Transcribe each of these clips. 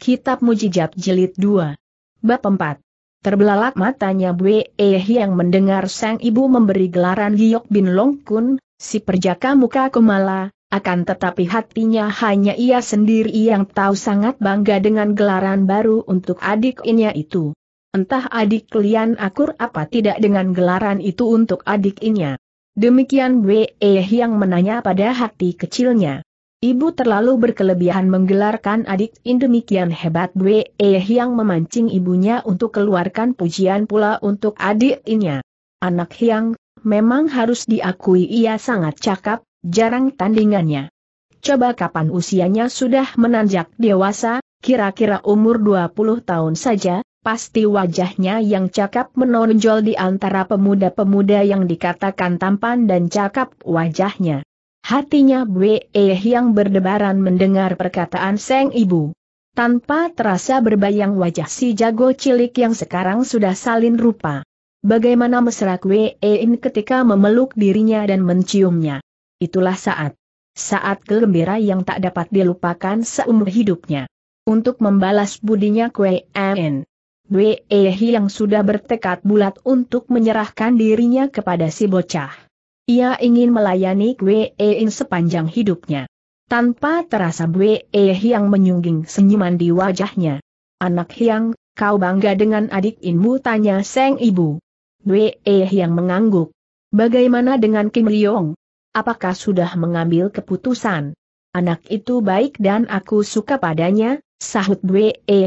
Kitab Mujijat Jilid 2. Bab 4. Terbelalak matanya Bwe yang mendengar sang ibu memberi gelaran Giyok bin Longkun, si perjaka muka Kumala, akan tetapi hatinya hanya ia sendiri yang tahu sangat bangga dengan gelaran baru untuk adik inya itu. Entah adik kalian akur apa tidak dengan gelaran itu untuk adik inya. Demikian Bwe yang menanya pada hati kecilnya. Ibu terlalu berkelebihan menggelarkan adik in demikian hebat Bwe yang memancing ibunya untuk keluarkan pujian pula untuk adik inya. Anak yang, memang harus diakui ia sangat cakap, jarang tandingannya. Coba kapan usianya sudah menanjak dewasa, kira-kira umur 20 tahun saja, pasti wajahnya yang cakap menonjol di antara pemuda-pemuda yang dikatakan tampan dan cakap wajahnya. Hatinya Bwe yang berdebaran mendengar perkataan Seng Ibu. Tanpa terasa berbayang wajah si jago cilik yang sekarang sudah salin rupa. Bagaimana mesra Kwe In ketika memeluk dirinya dan menciumnya. Itulah saat. Saat kegembira yang tak dapat dilupakan seumur hidupnya. Untuk membalas budinya Kwe In. Bwe yang sudah bertekad bulat untuk menyerahkan dirinya kepada si bocah ia ingin melayani Gue sepanjang hidupnya. Tanpa terasa Gue E yang menyungging senyuman di wajahnya. Anak yang, kau bangga dengan adik inmu tanya Seng Ibu. Gue E yang mengangguk. Bagaimana dengan Kim Leong? Apakah sudah mengambil keputusan? Anak itu baik dan aku suka padanya, sahut Gue E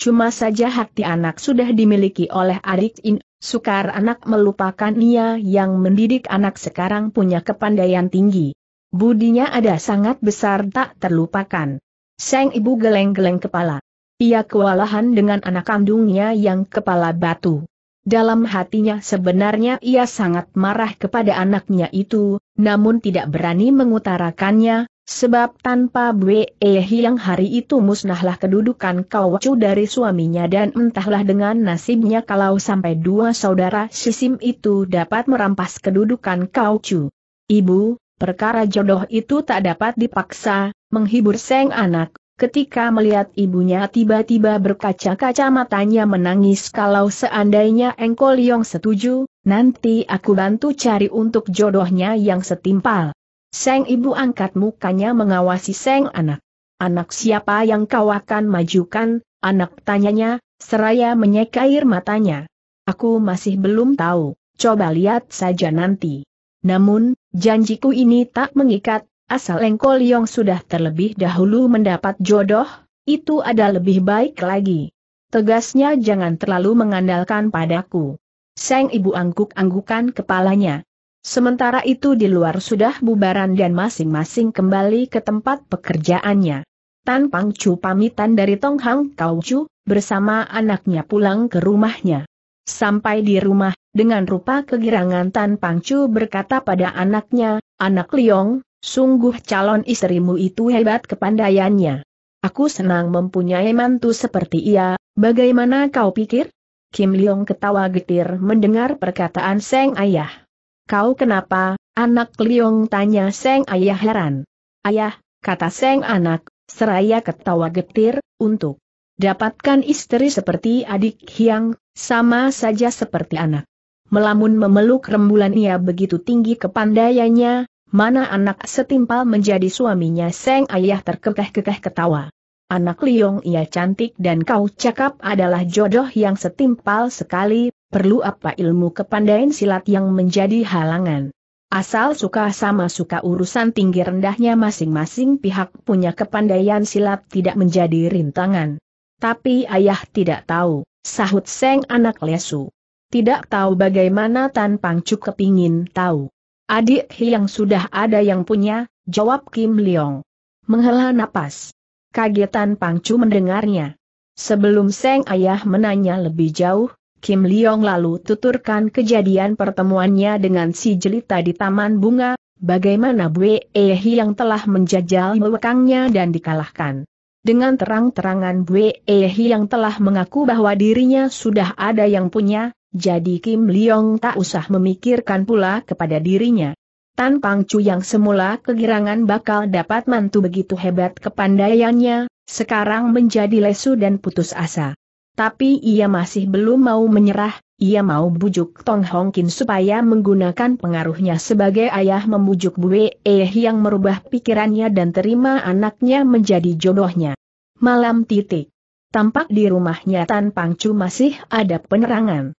Cuma saja hati anak sudah dimiliki oleh adik In Sukar anak melupakan ia yang mendidik anak sekarang punya kepandaian tinggi. Budinya ada sangat besar tak terlupakan. Seng ibu geleng-geleng kepala. Ia kewalahan dengan anak kandungnya yang kepala batu. Dalam hatinya sebenarnya ia sangat marah kepada anaknya itu, namun tidak berani mengutarakannya, Sebab tanpa Bwe yang hari itu musnahlah kedudukan kau cu dari suaminya dan entahlah dengan nasibnya kalau sampai dua saudara Sisim itu dapat merampas kedudukan kau cu. Ibu, perkara jodoh itu tak dapat dipaksa, menghibur seng anak, ketika melihat ibunya tiba-tiba berkaca-kaca matanya menangis kalau seandainya Engkol yang setuju, nanti aku bantu cari untuk jodohnya yang setimpal. Seng ibu angkat mukanya mengawasi Seng anak. Anak siapa yang kau akan majukan, anak tanyanya, seraya menyekair matanya. Aku masih belum tahu, coba lihat saja nanti. Namun, janjiku ini tak mengikat, asal Engkol Liong sudah terlebih dahulu mendapat jodoh, itu ada lebih baik lagi. Tegasnya jangan terlalu mengandalkan padaku. Seng ibu angguk-anggukan kepalanya. Sementara itu di luar sudah bubaran dan masing-masing kembali ke tempat pekerjaannya. Tan Pang Chu pamitan dari Tong Hang Kau Chu, bersama anaknya pulang ke rumahnya. Sampai di rumah, dengan rupa kegirangan Tan Pang Chu berkata pada anaknya, Anak Liong, sungguh calon istrimu itu hebat kepandaiannya. Aku senang mempunyai mantu seperti ia, bagaimana kau pikir? Kim Liong ketawa getir mendengar perkataan Seng Ayah. Kau kenapa, anak Liong tanya Seng Ayah heran. Ayah, kata Seng anak, seraya ketawa getir, untuk dapatkan istri seperti adik Hyang, sama saja seperti anak. Melamun memeluk rembulan ia begitu tinggi kepandaiannya, mana anak setimpal menjadi suaminya Seng Ayah terkekeh-kekeh ketawa. Anak Liong ia cantik dan kau cakap adalah jodoh yang setimpal sekali, perlu apa ilmu kepandaian silat yang menjadi halangan. Asal suka sama suka urusan tinggi rendahnya masing-masing pihak punya kepandaian silat tidak menjadi rintangan. Tapi ayah tidak tahu, sahut seng anak lesu. Tidak tahu bagaimana Tan Pangcuk kepingin tahu. Adik yang sudah ada yang punya, jawab Kim Leong. Menghela napas. Kagetan Pangcu mendengarnya. Sebelum Seng Ayah menanya lebih jauh, Kim Leong lalu tuturkan kejadian pertemuannya dengan si jelita di Taman Bunga, bagaimana Bae Ehi yang telah menjajal mewekangnya dan dikalahkan. Dengan terang-terangan Bae Ehi yang telah mengaku bahwa dirinya sudah ada yang punya, jadi Kim Leong tak usah memikirkan pula kepada dirinya. Tan Pangcu yang semula kegirangan bakal dapat mantu begitu hebat kepandaiannya, sekarang menjadi lesu dan putus asa. Tapi ia masih belum mau menyerah, ia mau bujuk Tong Hong Kin supaya menggunakan pengaruhnya sebagai ayah membujuk Bue Eh yang merubah pikirannya dan terima anaknya menjadi jodohnya. Malam titik. Tampak di rumahnya Tan Pang Chu masih ada penerangan.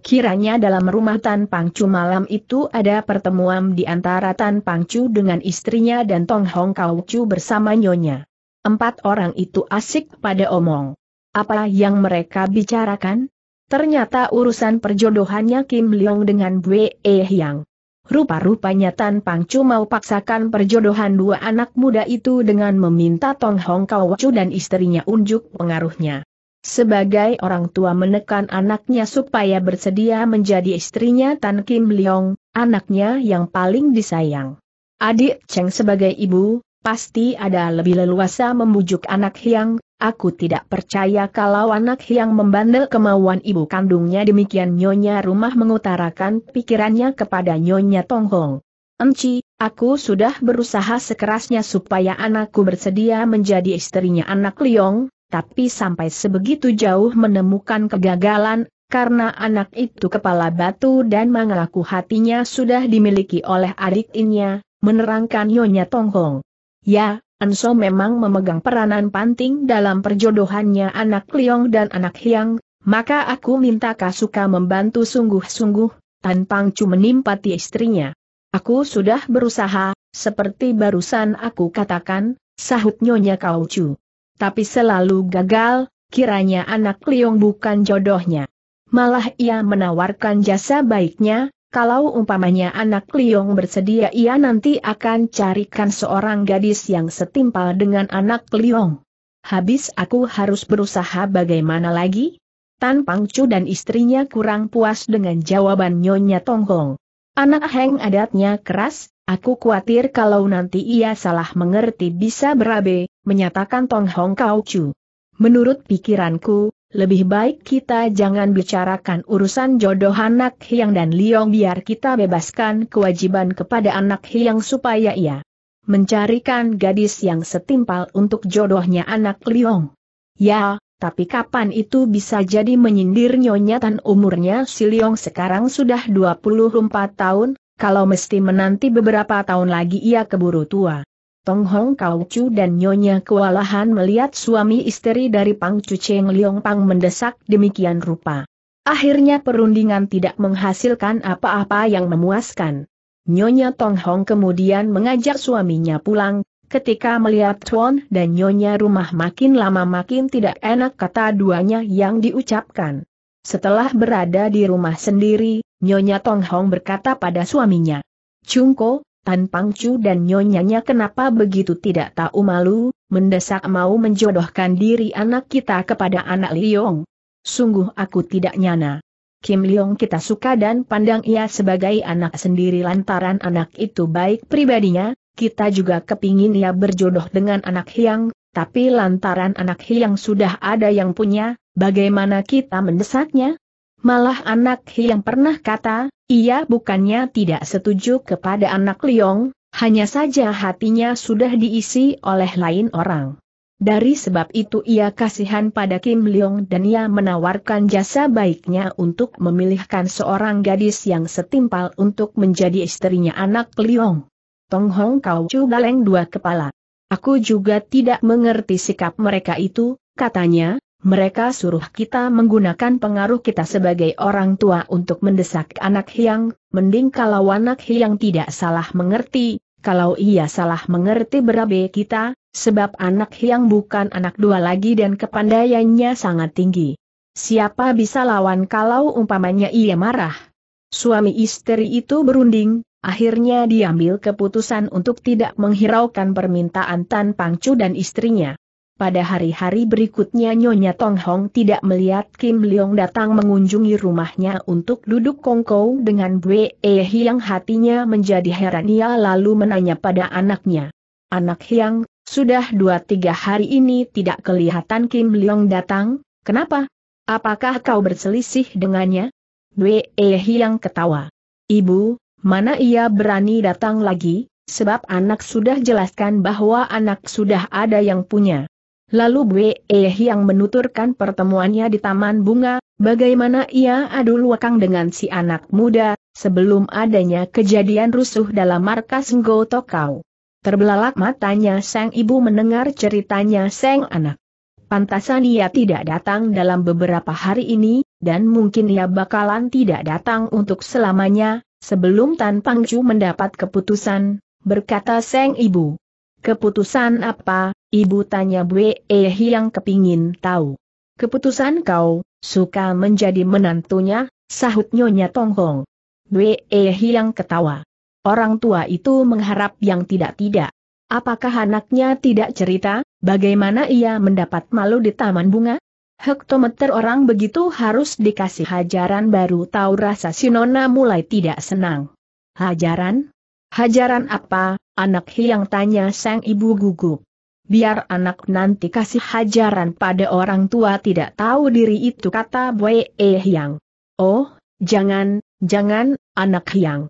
Kiranya dalam rumah Tan Pang Chu malam itu ada pertemuan di antara Tan Pang Chu dengan istrinya dan Tong Hong Kau Chu bersama nyonya. Empat orang itu asik pada omong. Apa yang mereka bicarakan? Ternyata urusan perjodohannya Kim Leong dengan Bue E Hyang. Rupa-rupanya Tan Chu mau paksakan perjodohan dua anak muda itu dengan meminta Tong Hong Chu dan istrinya unjuk pengaruhnya. Sebagai orang tua menekan anaknya supaya bersedia menjadi istrinya Tan Kim Leong, anaknya yang paling disayang. Adik Cheng sebagai ibu, pasti ada lebih leluasa membujuk anak Hyang, aku tidak percaya kalau anak Hyang membandel kemauan ibu kandungnya demikian Nyonya Rumah mengutarakan pikirannya kepada Nyonya Tonghong. Enci, aku sudah berusaha sekerasnya supaya anakku bersedia menjadi istrinya anak Liong, tapi sampai sebegitu jauh menemukan kegagalan, karena anak itu kepala batu dan mengaku hatinya sudah dimiliki oleh adik innya, menerangkan Nyonya Tonghong. Ya, Anso memang memegang peranan penting dalam perjodohannya anak Liong dan anak Hyang. maka aku minta Kasuka membantu sungguh-sungguh, tanpa Cu menimpati istrinya. Aku sudah berusaha, seperti barusan aku katakan, sahut Nyonya Kaucu. Tapi selalu gagal, kiranya anak Liong bukan jodohnya. Malah ia menawarkan jasa baiknya, kalau umpamanya anak Liong bersedia ia nanti akan carikan seorang gadis yang setimpal dengan anak Liong. Habis aku harus berusaha bagaimana lagi? Tan Pangcu dan istrinya kurang puas dengan jawaban Nyonya Tong Hong. Anak Heng adatnya keras, aku khawatir kalau nanti ia salah mengerti bisa berabe, menyatakan Tong Hong Kau Chu. Menurut pikiranku, lebih baik kita jangan bicarakan urusan jodoh anak Hyang dan Liong biar kita bebaskan kewajiban kepada anak Hyang supaya ia mencarikan gadis yang setimpal untuk jodohnya anak Liong. Ya, tapi kapan itu bisa jadi menyindir Nyonya Tan umurnya si Liong sekarang sudah 24 tahun, kalau mesti menanti beberapa tahun lagi ia keburu tua. Tong Hong Kau Chu dan Nyonya kewalahan melihat suami istri dari Pang Chu Cheng Liong Pang mendesak demikian rupa. Akhirnya perundingan tidak menghasilkan apa-apa yang memuaskan. Nyonya Tong Hong kemudian mengajak suaminya pulang, ketika melihat Tuan dan Nyonya rumah makin lama makin tidak enak kata duanya yang diucapkan. Setelah berada di rumah sendiri, Nyonya Tong Hong berkata pada suaminya, Chungko, Tan Pangcu dan nyonyanya kenapa begitu tidak tahu malu, mendesak mau menjodohkan diri anak kita kepada anak Liong. Sungguh aku tidak nyana. Kim Liong kita suka dan pandang ia sebagai anak sendiri lantaran anak itu baik pribadinya, kita juga kepingin ia berjodoh dengan anak Hyang, tapi lantaran anak Hyang sudah ada yang punya, bagaimana kita mendesaknya? Malah anak hi yang pernah kata, ia bukannya tidak setuju kepada anak Liong, hanya saja hatinya sudah diisi oleh lain orang. Dari sebab itu ia kasihan pada Kim Leong dan ia menawarkan jasa baiknya untuk memilihkan seorang gadis yang setimpal untuk menjadi istrinya anak Leong. Tong Hong Kau Chu Galeng dua kepala. Aku juga tidak mengerti sikap mereka itu, katanya, mereka suruh kita menggunakan pengaruh kita sebagai orang tua untuk mendesak anak Hyang, mending kalau anak Hyang tidak salah mengerti, kalau ia salah mengerti berabe kita, sebab anak Hyang bukan anak dua lagi dan kepandaiannya sangat tinggi. Siapa bisa lawan kalau umpamanya ia marah? Suami istri itu berunding, akhirnya diambil keputusan untuk tidak menghiraukan permintaan Tan Pangcu dan istrinya pada hari-hari berikutnya Nyonya Tong Hong tidak melihat Kim Leong datang mengunjungi rumahnya untuk duduk kongkow dengan Ehi e yang hatinya menjadi heran ia lalu menanya pada anaknya. Anak Hyang, sudah dua tiga hari ini tidak kelihatan Kim Leong datang, kenapa? Apakah kau berselisih dengannya? Ehi e yang ketawa. Ibu, mana ia berani datang lagi, sebab anak sudah jelaskan bahwa anak sudah ada yang punya. Lalu Bwe yang menuturkan pertemuannya di Taman Bunga, bagaimana ia adu luakang dengan si anak muda, sebelum adanya kejadian rusuh dalam markas Ngo Tokau. Terbelalak matanya sang ibu mendengar ceritanya sang anak. Pantasan ia tidak datang dalam beberapa hari ini, dan mungkin ia bakalan tidak datang untuk selamanya, sebelum Tan Pangju mendapat keputusan, berkata sang ibu. Keputusan apa, Ibu tanya Bue Eh yang kepingin tahu. Keputusan kau, suka menjadi menantunya, sahut Nyonya Tonghong. Bue Eh yang ketawa. Orang tua itu mengharap yang tidak-tidak. Apakah anaknya tidak cerita, bagaimana ia mendapat malu di taman bunga? Hektometer orang begitu harus dikasih hajaran baru tahu rasa Sinona mulai tidak senang. Hajaran? Hajaran apa, anak hiang tanya sang ibu gugup biar anak nanti kasih hajaran pada orang tua tidak tahu diri itu kata Bwe Yang. Oh, jangan, jangan, anak Yang.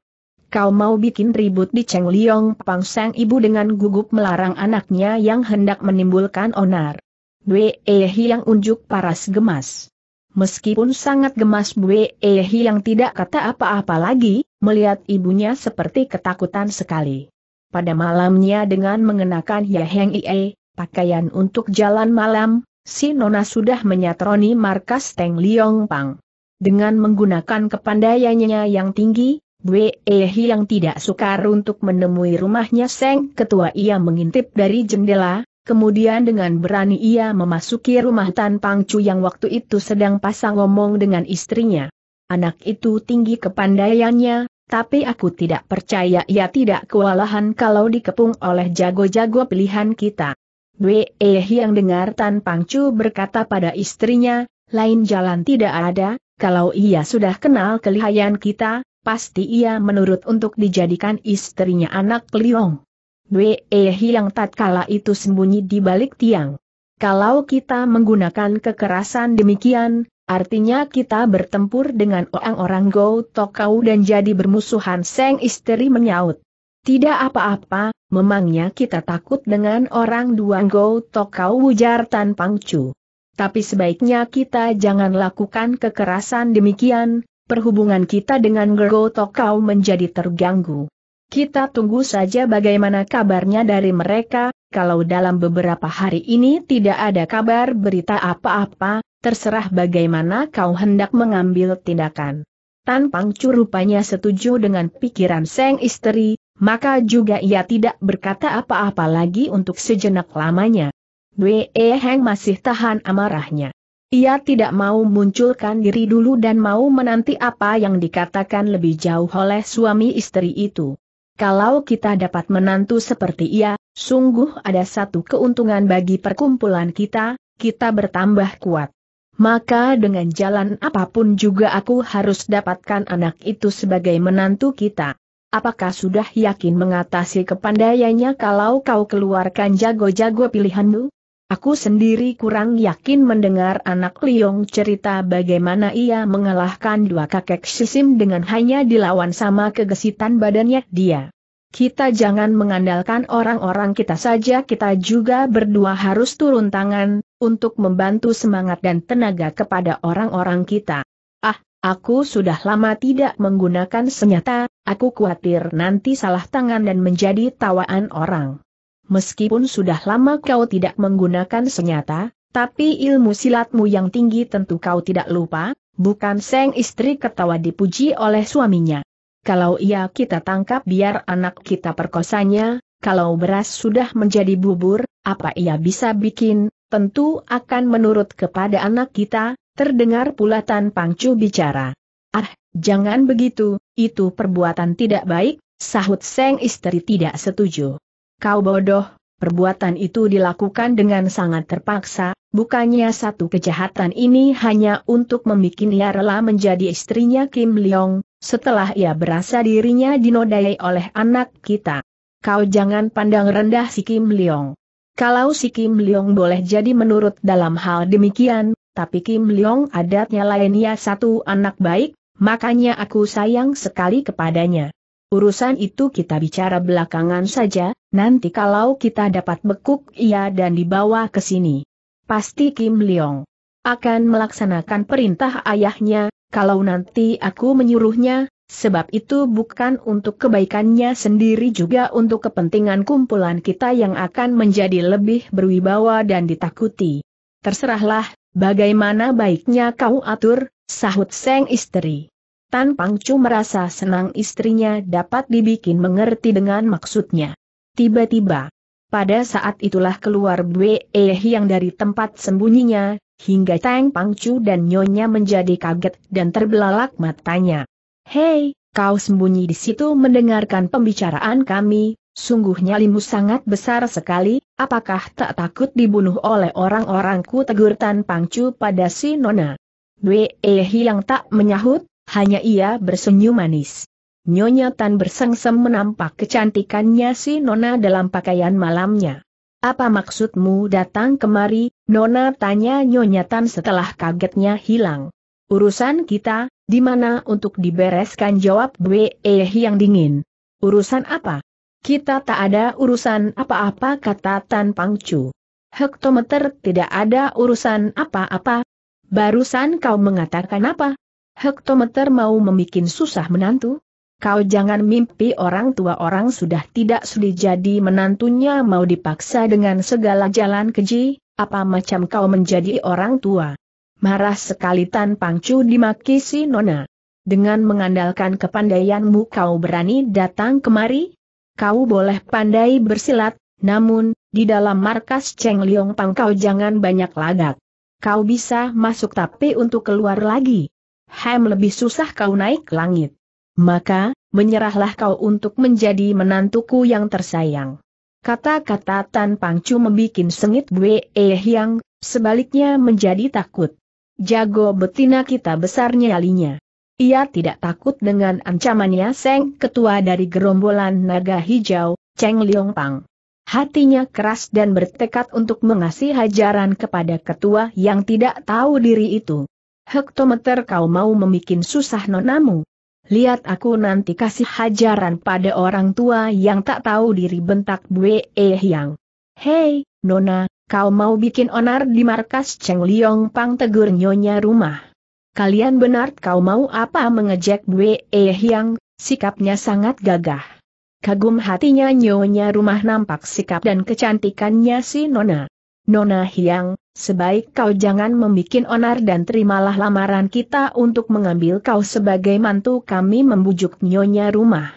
Kau mau bikin ribut di Cheng Liong Pang sang ibu dengan gugup melarang anaknya yang hendak menimbulkan onar. Bwe Yang unjuk paras gemas. Meskipun sangat gemas Bue Ehi yang tidak kata apa-apa lagi, melihat ibunya seperti ketakutan sekali pada malamnya dengan mengenakan Yaheng Ie, pakaian untuk jalan malam, si Nona sudah menyatroni markas Teng Liong Pang. Dengan menggunakan kepandaiannya yang tinggi, Bwe Ehi yang tidak sukar untuk menemui rumahnya Seng Ketua ia mengintip dari jendela, kemudian dengan berani ia memasuki rumah Tan Pang Chu yang waktu itu sedang pasang ngomong dengan istrinya. Anak itu tinggi kepandaiannya, tapi aku tidak percaya ia tidak kewalahan kalau dikepung oleh jago-jago pilihan kita. Wei eh, yang dengar Tan Pangcu berkata pada istrinya, lain jalan tidak ada, kalau ia sudah kenal kelihayan kita, pasti ia menurut untuk dijadikan istrinya anak Liong. Wei eh, yang tatkala itu sembunyi di balik tiang. Kalau kita menggunakan kekerasan demikian, Artinya kita bertempur dengan orang-orang Go Tokau dan jadi bermusuhan Seng istri menyaut. Tidak apa-apa, memangnya kita takut dengan orang dua Go Tokau ujar Tan Pangcu. Tapi sebaiknya kita jangan lakukan kekerasan demikian, perhubungan kita dengan Go Tokau menjadi terganggu. Kita tunggu saja bagaimana kabarnya dari mereka, kalau dalam beberapa hari ini tidak ada kabar berita apa-apa, terserah bagaimana kau hendak mengambil tindakan. Tan Pangcu rupanya setuju dengan pikiran Seng Istri, maka juga ia tidak berkata apa-apa lagi untuk sejenak lamanya. Wei Heng masih tahan amarahnya. Ia tidak mau munculkan diri dulu dan mau menanti apa yang dikatakan lebih jauh oleh suami istri itu. Kalau kita dapat menantu seperti ia, sungguh ada satu keuntungan bagi perkumpulan kita, kita bertambah kuat maka dengan jalan apapun juga aku harus dapatkan anak itu sebagai menantu kita. Apakah sudah yakin mengatasi kepandaiannya kalau kau keluarkan jago-jago pilihanmu? Aku sendiri kurang yakin mendengar anak Liong cerita bagaimana ia mengalahkan dua kakek sisim dengan hanya dilawan sama kegesitan badannya dia. Kita jangan mengandalkan orang-orang kita saja kita juga berdua harus turun tangan, untuk membantu semangat dan tenaga kepada orang-orang kita. Ah, aku sudah lama tidak menggunakan senjata, aku khawatir nanti salah tangan dan menjadi tawaan orang. Meskipun sudah lama kau tidak menggunakan senjata, tapi ilmu silatmu yang tinggi tentu kau tidak lupa, bukan Seng istri ketawa dipuji oleh suaminya kalau ia kita tangkap biar anak kita perkosanya, kalau beras sudah menjadi bubur, apa ia bisa bikin, tentu akan menurut kepada anak kita, terdengar pula Tan Pangcu bicara. Ah, jangan begitu, itu perbuatan tidak baik, sahut Seng istri tidak setuju. Kau bodoh, perbuatan itu dilakukan dengan sangat terpaksa, bukannya satu kejahatan ini hanya untuk membuat ia rela menjadi istrinya Kim Leong, setelah ia berasa dirinya dinodai oleh anak kita. Kau jangan pandang rendah si Kim Leong. Kalau si Kim Leong boleh jadi menurut dalam hal demikian, tapi Kim Leong adatnya lainnya satu anak baik, makanya aku sayang sekali kepadanya. Urusan itu kita bicara belakangan saja, nanti kalau kita dapat bekuk ia dan dibawa ke sini. Pasti Kim Leong akan melaksanakan perintah ayahnya, kalau nanti aku menyuruhnya, sebab itu bukan untuk kebaikannya sendiri juga untuk kepentingan kumpulan kita yang akan menjadi lebih berwibawa dan ditakuti. Terserahlah, bagaimana baiknya kau atur, sahut Seng Istri. Tan Pangcu merasa senang istrinya dapat dibikin mengerti dengan maksudnya. Tiba-tiba, pada saat itulah keluar Bwe yang dari tempat sembunyinya, hingga Tang Pangcu dan Nyonya menjadi kaget dan terbelalak matanya. Hei, kau sembunyi di situ mendengarkan pembicaraan kami, sungguh nyalimu sangat besar sekali, apakah tak takut dibunuh oleh orang-orangku tegur Tan Pangcu pada si Nona. Bwe yang tak menyahut, hanya ia bersenyum manis. Nyonya Tan bersengsem menampak kecantikannya si Nona dalam pakaian malamnya. Apa maksudmu datang kemari, Nona tanya Nyonya Tan setelah kagetnya hilang. Urusan kita, di mana untuk dibereskan jawab Bwe eh yang dingin. Urusan apa? Kita tak ada urusan apa-apa kata Tan Pangcu. Hektometer tidak ada urusan apa-apa. Barusan kau mengatakan apa? Hektometer mau membuat susah menantu? Kau jangan mimpi orang tua orang sudah tidak sudi jadi menantunya mau dipaksa dengan segala jalan keji, apa macam kau menjadi orang tua. Marah sekali Tan Pangcu dimaki si Nona. Dengan mengandalkan kepandaianmu kau berani datang kemari? Kau boleh pandai bersilat, namun, di dalam markas Cheng Liong Pang kau jangan banyak lagak. Kau bisa masuk tapi untuk keluar lagi. Ham lebih susah kau naik langit. Maka, menyerahlah kau untuk menjadi menantuku yang tersayang. Kata-kata Tan Pangcu membuat sengit Bwe eh yang, sebaliknya menjadi takut. Jago betina kita besarnya nyalinya. Ia tidak takut dengan ancamannya Seng Ketua dari gerombolan naga hijau, Cheng Liong Pang. Hatinya keras dan bertekad untuk mengasih hajaran kepada ketua yang tidak tahu diri itu. Hektometer kau mau memikin susah nonamu. Lihat aku nanti kasih hajaran pada orang tua yang tak tahu diri bentak Bue eh Yang. Hei, Nona, kau mau bikin onar di markas Cheng Liong Pang tegur nyonya rumah. Kalian benar kau mau apa mengejek Bue eh Yang, sikapnya sangat gagah. Kagum hatinya nyonya rumah nampak sikap dan kecantikannya si Nona. Nona Hiang, sebaik kau jangan membuat onar dan terimalah lamaran kita untuk mengambil kau sebagai mantu kami membujuk nyonya rumah.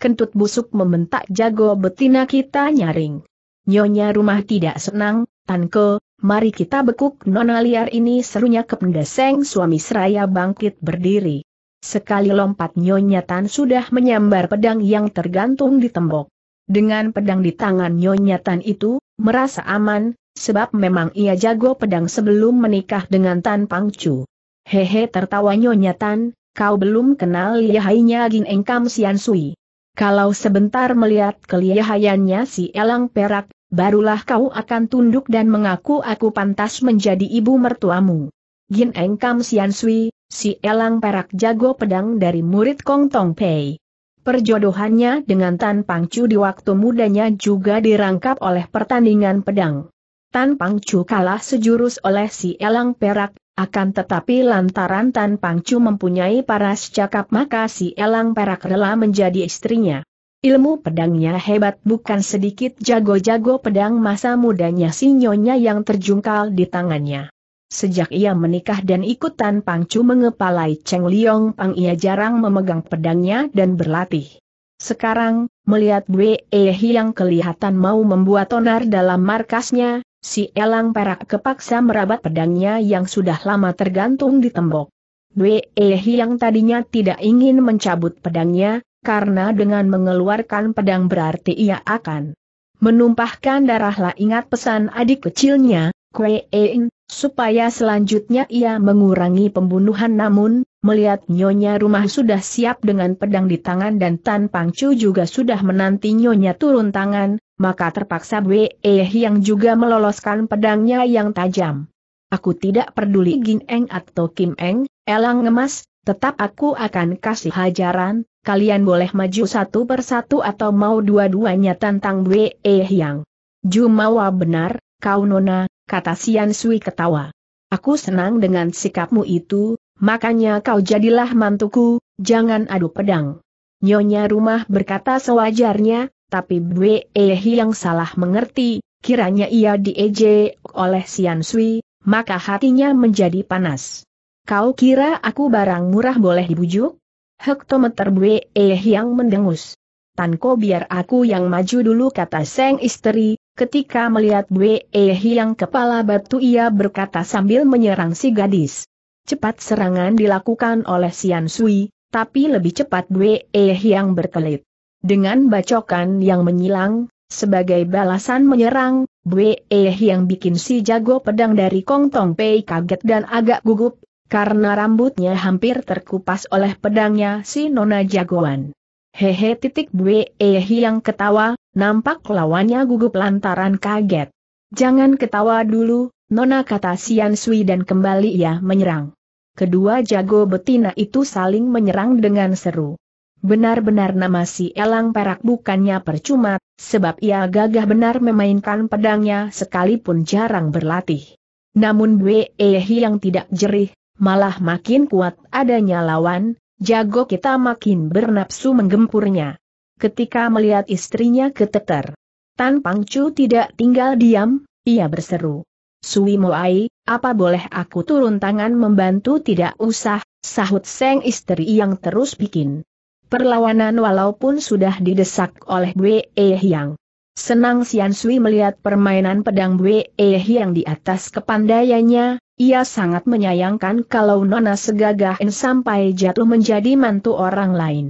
Kentut busuk membentak jago betina kita nyaring. Nyonya rumah tidak senang, Tanko, mari kita bekuk nona liar ini serunya kependeseng suami seraya bangkit berdiri. Sekali lompat Nyonya Tan sudah menyambar pedang yang tergantung di tembok. Dengan pedang di tangan Nyonya Tan itu, merasa aman, sebab memang ia jago pedang sebelum menikah dengan Tan Pangcu. Hehe tertawa Nyonya Tan, kau belum kenal liahainya Gin Engkam Sian Sui. Kalau sebentar melihat keliahayannya si Elang Perak, barulah kau akan tunduk dan mengaku aku pantas menjadi ibu mertuamu. Gin Engkam Sian Sui, si Elang Perak jago pedang dari murid Kong Tong Pei. Perjodohannya dengan Tan Pangcu di waktu mudanya juga dirangkap oleh pertandingan pedang. Tan Pangcu kalah sejurus oleh si Elang Perak, akan tetapi lantaran Tan Pangcu mempunyai paras cakap maka si Elang Perak rela menjadi istrinya. Ilmu pedangnya hebat bukan sedikit jago-jago pedang masa mudanya si Nyonya yang terjungkal di tangannya. Sejak ia menikah dan ikut ikutan Pangcu mengepalai Cheng Liong Pang ia jarang memegang pedangnya dan berlatih. Sekarang, melihat Wei Ehi yang kelihatan mau membuat onar dalam markasnya, Si elang perak kepaksa merabat pedangnya yang sudah lama tergantung di tembok. Wei Ehi yang tadinya tidak ingin mencabut pedangnya, karena dengan mengeluarkan pedang berarti ia akan menumpahkan darahlah ingat pesan adik kecilnya, Kue Ein, supaya selanjutnya ia mengurangi pembunuhan namun, melihat nyonya rumah sudah siap dengan pedang di tangan dan Tan Pangcu juga sudah menanti nyonya turun tangan, maka terpaksa Wei yang juga meloloskan pedangnya yang tajam. Aku tidak peduli Gin Eng atau Kim Eng, elang ngemas, tetap aku akan kasih hajaran, kalian boleh maju satu persatu atau mau dua-duanya tantang Wei yang. Jumawa benar, kau nona, kata Sian Sui ketawa. Aku senang dengan sikapmu itu, makanya kau jadilah mantuku, jangan adu pedang. Nyonya rumah berkata sewajarnya, tapi Bwehi yang salah mengerti, kiranya ia diejek oleh Sian Sui, maka hatinya menjadi panas. Kau kira aku barang murah boleh dibujuk? Hektometer Bwehi yang mendengus. Tanko biar aku yang maju dulu kata Seng Istri, ketika melihat Bwehi yang kepala batu ia berkata sambil menyerang si gadis. Cepat serangan dilakukan oleh Sian Sui, tapi lebih cepat Bwehi yang berkelit. Dengan bacokan yang menyilang, sebagai balasan menyerang, Bwe eh yang bikin si jago pedang dari Kong Tong Pei kaget dan agak gugup, karena rambutnya hampir terkupas oleh pedangnya si nona jagoan. Hehe titik Bwe eh yang ketawa, nampak lawannya gugup lantaran kaget. Jangan ketawa dulu, Nona kata Sian Sui dan kembali ia menyerang. Kedua jago betina itu saling menyerang dengan seru. Benar-benar nama si elang perak bukannya percuma, sebab ia gagah benar memainkan pedangnya sekalipun jarang berlatih. Namun Bwe yang tidak jerih, malah makin kuat adanya lawan, jago kita makin bernapsu menggempurnya. Ketika melihat istrinya keteter, Tan Pangcu tidak tinggal diam, ia berseru. Sui Moai, apa boleh aku turun tangan membantu tidak usah, sahut seng istri yang terus bikin. Perlawanan walaupun sudah didesak oleh Bwe Hyang. Senang Sian Sui melihat permainan pedang Bwe Hyang di atas kepandaiannya, ia sangat menyayangkan kalau Nona segagahin sampai jatuh menjadi mantu orang lain.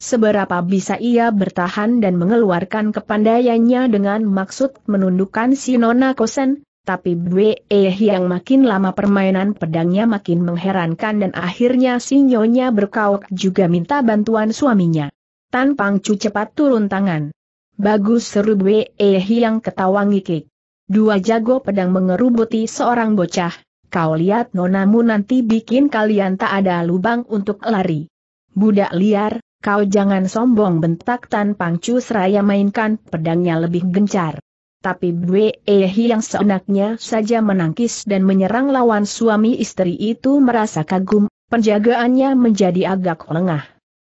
Seberapa bisa ia bertahan dan mengeluarkan kepandaiannya dengan maksud menundukkan si Nona Kosen, tapi Bwe yang makin lama permainan pedangnya makin mengherankan dan akhirnya Sinyonya berkauk juga minta bantuan suaminya. Tan Pangcu cepat turun tangan. Bagus seru Bwe yang ketawa ngikik. Dua jago pedang mengerubuti seorang bocah. Kau lihat nonamu nanti bikin kalian tak ada lubang untuk lari. Budak liar, kau jangan sombong bentak Tan Pangcu seraya mainkan pedangnya lebih gencar tapi Bwehi yang seenaknya saja menangkis dan menyerang lawan suami istri itu merasa kagum, penjagaannya menjadi agak lengah.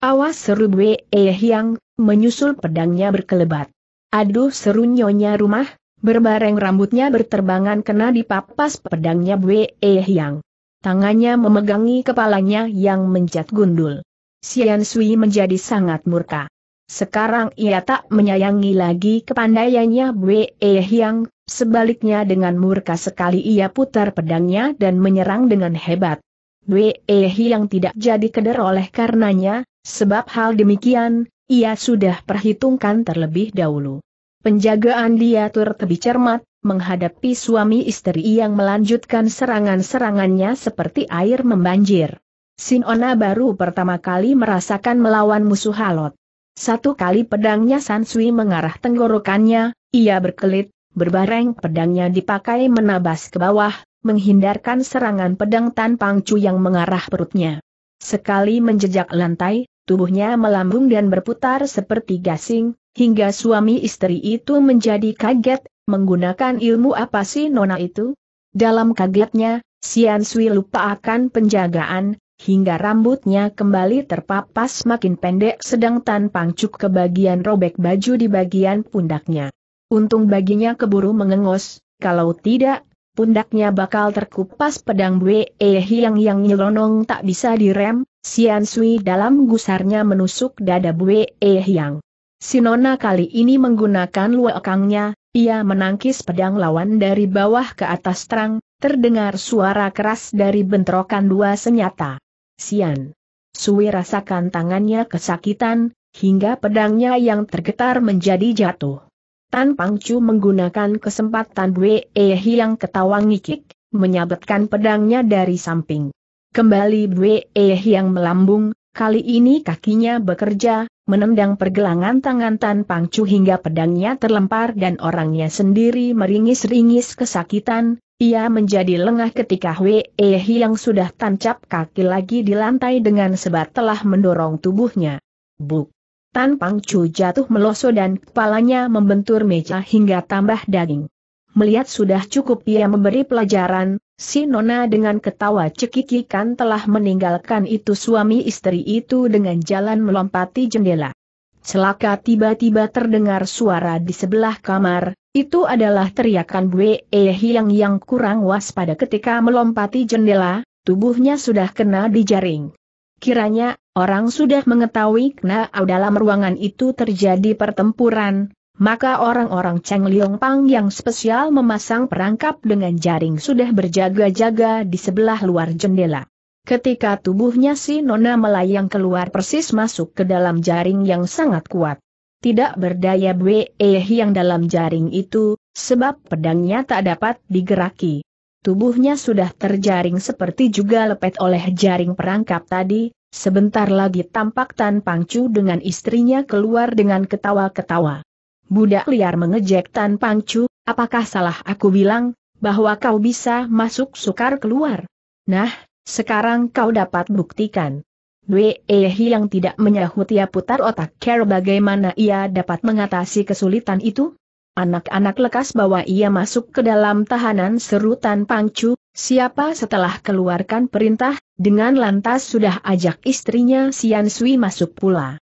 Awas seru Bwehi yang menyusul pedangnya berkelebat. Aduh seru nyonya rumah, berbareng rambutnya berterbangan kena dipapas pedangnya Bwehi yang. Tangannya memegangi kepalanya yang menjat gundul. Sian Sui menjadi sangat murka. Sekarang ia tak menyayangi lagi kepandaiannya Bwe Hyang, sebaliknya dengan murka sekali ia putar pedangnya dan menyerang dengan hebat. Bwe Hyang tidak jadi keder oleh karenanya, sebab hal demikian, ia sudah perhitungkan terlebih dahulu. Penjagaan diatur lebih cermat, menghadapi suami istri yang melanjutkan serangan-serangannya seperti air membanjir. Sinona baru pertama kali merasakan melawan musuh halot. Satu kali pedangnya Sansui mengarah tenggorokannya, ia berkelit, berbareng pedangnya dipakai menabas ke bawah, menghindarkan serangan pedang Tan Pangcu yang mengarah perutnya. Sekali menjejak lantai, tubuhnya melambung dan berputar seperti gasing, hingga suami istri itu menjadi kaget, menggunakan ilmu apa sih nona itu? Dalam kagetnya, Sian Sui lupa akan penjagaan, hingga rambutnya kembali terpapas makin pendek sedang Tan Pangcuk ke bagian robek baju di bagian pundaknya. Untung baginya keburu mengengos, kalau tidak, pundaknya bakal terkupas pedang Wei e Hiang yang nyelonong tak bisa direm, Sian Sui dalam gusarnya menusuk dada Wei e yang. Sinona kali ini menggunakan luakangnya, ia menangkis pedang lawan dari bawah ke atas terang, terdengar suara keras dari bentrokan dua senyata. Sian. Sui rasakan tangannya kesakitan, hingga pedangnya yang tergetar menjadi jatuh. Tan Pangcu menggunakan kesempatan Wei Ehi yang ketawa ngikik, menyabetkan pedangnya dari samping. Kembali Wei Ehi yang melambung, kali ini kakinya bekerja, menendang pergelangan tangan Tan Pangcu hingga pedangnya terlempar dan orangnya sendiri meringis-ringis kesakitan, ia menjadi lengah ketika Wei yang sudah tancap kaki lagi di lantai dengan sebat telah mendorong tubuhnya. Buk! Tan Pang Chu jatuh meloso dan kepalanya membentur meja hingga tambah daging. Melihat sudah cukup ia memberi pelajaran, si Nona dengan ketawa cekikikan telah meninggalkan itu suami istri itu dengan jalan melompati jendela. Celaka tiba-tiba terdengar suara di sebelah kamar, itu adalah teriakan Bue e Hiang yang kurang waspada ketika melompati jendela, tubuhnya sudah kena di jaring. Kiranya, orang sudah mengetahui kena dalam ruangan itu terjadi pertempuran, maka orang-orang Cheng Liong Pang yang spesial memasang perangkap dengan jaring sudah berjaga-jaga di sebelah luar jendela. Ketika tubuhnya si Nona melayang keluar persis masuk ke dalam jaring yang sangat kuat tidak berdaya Bwe yang dalam jaring itu, sebab pedangnya tak dapat digeraki. Tubuhnya sudah terjaring seperti juga lepet oleh jaring perangkap tadi, sebentar lagi tampak Tan Pangcu dengan istrinya keluar dengan ketawa-ketawa. Budak liar mengejek Tan Pangcu, apakah salah aku bilang, bahwa kau bisa masuk sukar keluar? Nah, sekarang kau dapat buktikan. Wei yang tidak menyahut ia putar otak care bagaimana ia dapat mengatasi kesulitan itu? Anak-anak lekas bawa ia masuk ke dalam tahanan serutan pangcu, siapa setelah keluarkan perintah, dengan lantas sudah ajak istrinya Sian Sui masuk pula.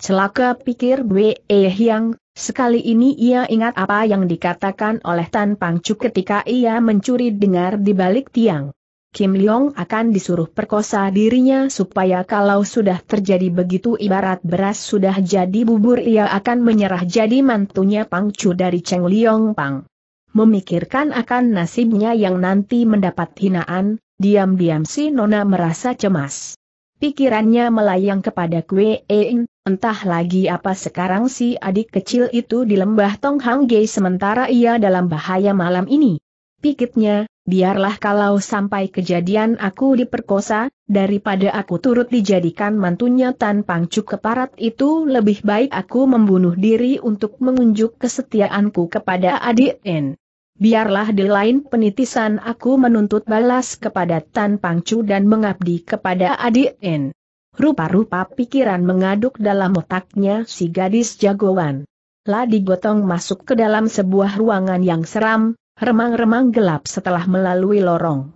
Celaka pikir Wei Ehiang, sekali ini ia ingat apa yang dikatakan oleh Tan Pangcu ketika ia mencuri dengar di balik tiang. Kim Leong akan disuruh perkosa dirinya supaya kalau sudah terjadi begitu ibarat beras sudah jadi bubur ia akan menyerah jadi mantunya Pang Chu dari Cheng Leong Pang. Memikirkan akan nasibnya yang nanti mendapat hinaan, diam-diam si Nona merasa cemas. Pikirannya melayang kepada Kwe En, entah lagi apa sekarang si adik kecil itu di lembah Tong Ge sementara ia dalam bahaya malam ini. pikirnya biarlah kalau sampai kejadian aku diperkosa, daripada aku turut dijadikan mantunya Tan Pangcu keparat itu lebih baik aku membunuh diri untuk mengunjuk kesetiaanku kepada adik N. Biarlah di lain penitisan aku menuntut balas kepada Tan Pangcu dan mengabdi kepada adik N. Rupa-rupa pikiran mengaduk dalam otaknya si gadis jagoan. Lah digotong masuk ke dalam sebuah ruangan yang seram, remang-remang gelap setelah melalui lorong.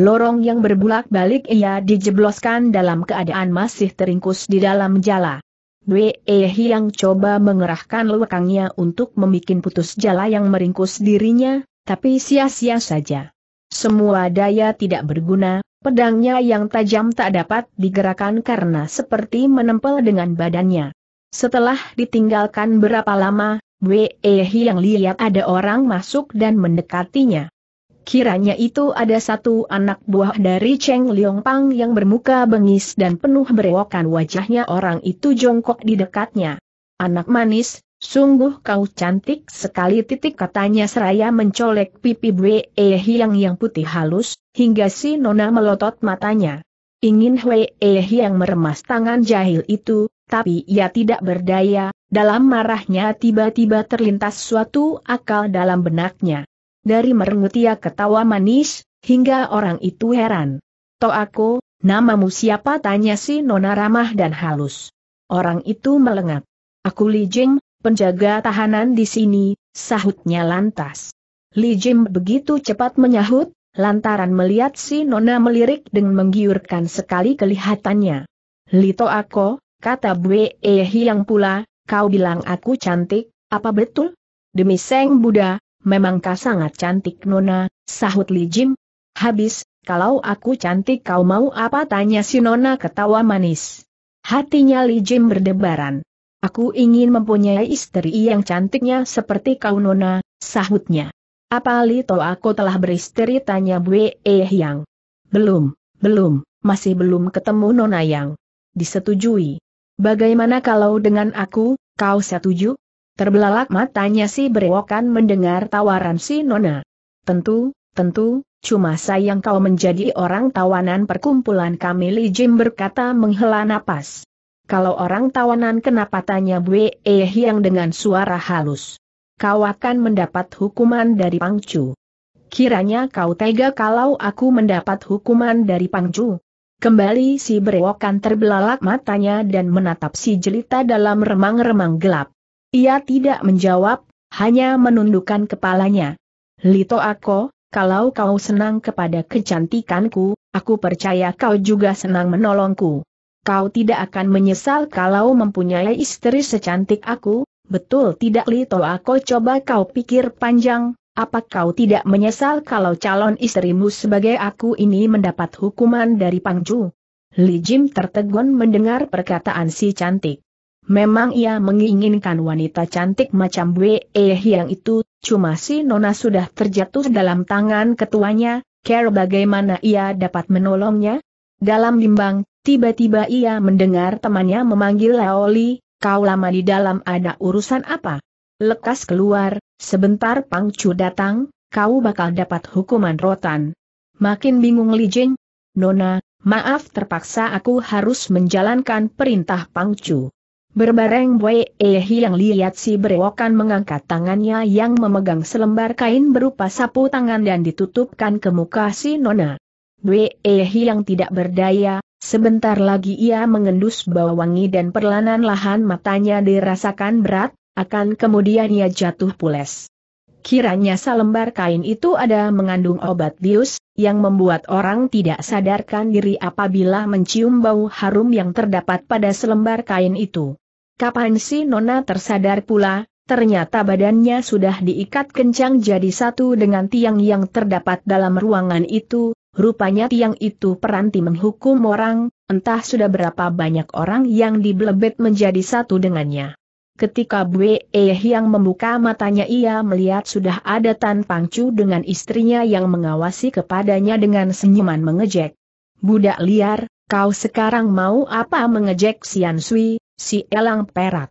Lorong yang berbulak-balik ia dijebloskan dalam keadaan masih teringkus di dalam jala. Wei yang coba mengerahkan lekangnya untuk membuat putus jala yang meringkus dirinya, tapi sia-sia saja. Semua daya tidak berguna, pedangnya yang tajam tak dapat digerakkan karena seperti menempel dengan badannya. Setelah ditinggalkan berapa lama, Wehi eh, yang lihat ada orang masuk dan mendekatinya. Kiranya itu ada satu anak buah dari Cheng Pang yang bermuka bengis dan penuh berewokan wajahnya orang itu jongkok di dekatnya. Anak manis, sungguh kau cantik sekali titik katanya seraya mencolek pipi Wehi eh, yang yang putih halus, hingga si Nona melotot matanya. Ingin Wehi eh, yang meremas tangan jahil itu, tapi ia tidak berdaya, dalam marahnya tiba-tiba terlintas suatu akal dalam benaknya. Dari merengut ia ketawa manis, hingga orang itu heran. To aku, namamu siapa tanya si nona ramah dan halus. Orang itu melengak. Aku Li Jing, penjaga tahanan di sini, sahutnya lantas. Li Jing begitu cepat menyahut, lantaran melihat si nona melirik dengan menggiurkan sekali kelihatannya. Li to aku, kata Bwe eh yang pula, kau bilang aku cantik, apa betul? Demi Seng Buddha, memangkah sangat cantik Nona, sahut Li Jim. Habis, kalau aku cantik kau mau apa tanya si Nona ketawa manis. Hatinya Li Jim berdebaran. Aku ingin mempunyai istri yang cantiknya seperti kau Nona, sahutnya. Apa Lito aku telah beristri tanya Bwe eh Yang. Belum, belum, masih belum ketemu Nona Yang. Disetujui. Bagaimana kalau dengan aku, kau setuju? Terbelalak matanya si berewokan mendengar tawaran si Nona. Tentu, tentu, cuma sayang kau menjadi orang tawanan perkumpulan kami Li Jim berkata menghela napas. Kalau orang tawanan kenapa tanya Bwe yang dengan suara halus. Kau akan mendapat hukuman dari Pangcu. Kiranya kau tega kalau aku mendapat hukuman dari Pangcu. Kembali si berewokan terbelalak matanya dan menatap si jelita dalam remang-remang gelap. Ia tidak menjawab, hanya menundukkan kepalanya. Lito Ako, kalau kau senang kepada kecantikanku, aku percaya kau juga senang menolongku. Kau tidak akan menyesal kalau mempunyai istri secantik aku, betul tidak Lito Ako coba kau pikir panjang, apa kau tidak menyesal kalau calon istrimu sebagai aku ini mendapat hukuman dari Pangju? Li Jim tertegun mendengar perkataan si cantik. Memang ia menginginkan wanita cantik macam Wei yang itu, cuma si Nona sudah terjatuh dalam tangan ketuanya, care bagaimana ia dapat menolongnya? Dalam bimbang, tiba-tiba ia mendengar temannya memanggil Laoli, kau lama di dalam ada urusan apa? Lekas keluar, sebentar Pang Chu datang, kau bakal dapat hukuman rotan. Makin bingung Li Jing. Nona, maaf terpaksa aku harus menjalankan perintah Pang Chu. Berbareng Wei Ehi yang lihat si berewokan mengangkat tangannya yang memegang selembar kain berupa sapu tangan dan ditutupkan ke muka si Nona. Wei Ehi yang tidak berdaya, sebentar lagi ia mengendus bau wangi dan perlahan-lahan matanya dirasakan berat, akan kemudian ia jatuh pules. Kiranya selembar kain itu ada mengandung obat bius, yang membuat orang tidak sadarkan diri apabila mencium bau harum yang terdapat pada selembar kain itu. Kapan si Nona tersadar pula, ternyata badannya sudah diikat kencang jadi satu dengan tiang yang terdapat dalam ruangan itu, rupanya tiang itu peranti menghukum orang, entah sudah berapa banyak orang yang dibelebet menjadi satu dengannya. Ketika Bue yang membuka matanya ia melihat sudah ada Tan Pangcu dengan istrinya yang mengawasi kepadanya dengan senyuman mengejek. Budak liar, kau sekarang mau apa mengejek Sian Sui, si elang perak.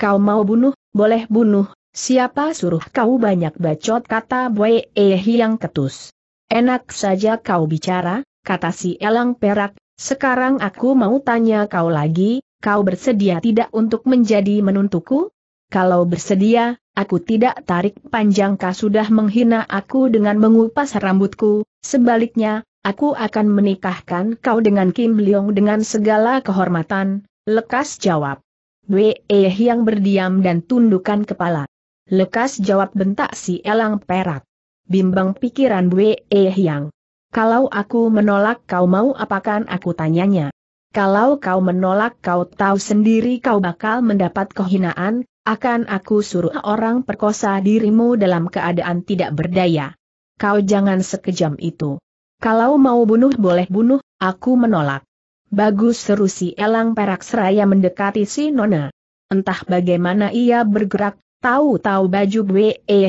Kau mau bunuh, boleh bunuh, siapa suruh kau banyak bacot kata Bue yang ketus. Enak saja kau bicara, kata si elang perak, sekarang aku mau tanya kau lagi, kau bersedia tidak untuk menjadi menuntuku? Kalau bersedia, aku tidak tarik panjang kau sudah menghina aku dengan mengupas rambutku, sebaliknya, aku akan menikahkan kau dengan Kim Leong dengan segala kehormatan, lekas jawab. Weh yang berdiam dan tundukkan kepala. Lekas jawab bentak si elang perak. Bimbang pikiran Weh yang. Kalau aku menolak kau mau apakan aku tanyanya kalau kau menolak kau tahu sendiri kau bakal mendapat kehinaan, akan aku suruh orang perkosa dirimu dalam keadaan tidak berdaya. Kau jangan sekejam itu. Kalau mau bunuh boleh bunuh, aku menolak. Bagus seru si elang perak seraya mendekati si nona. Entah bagaimana ia bergerak, Tahu-tahu baju Bwe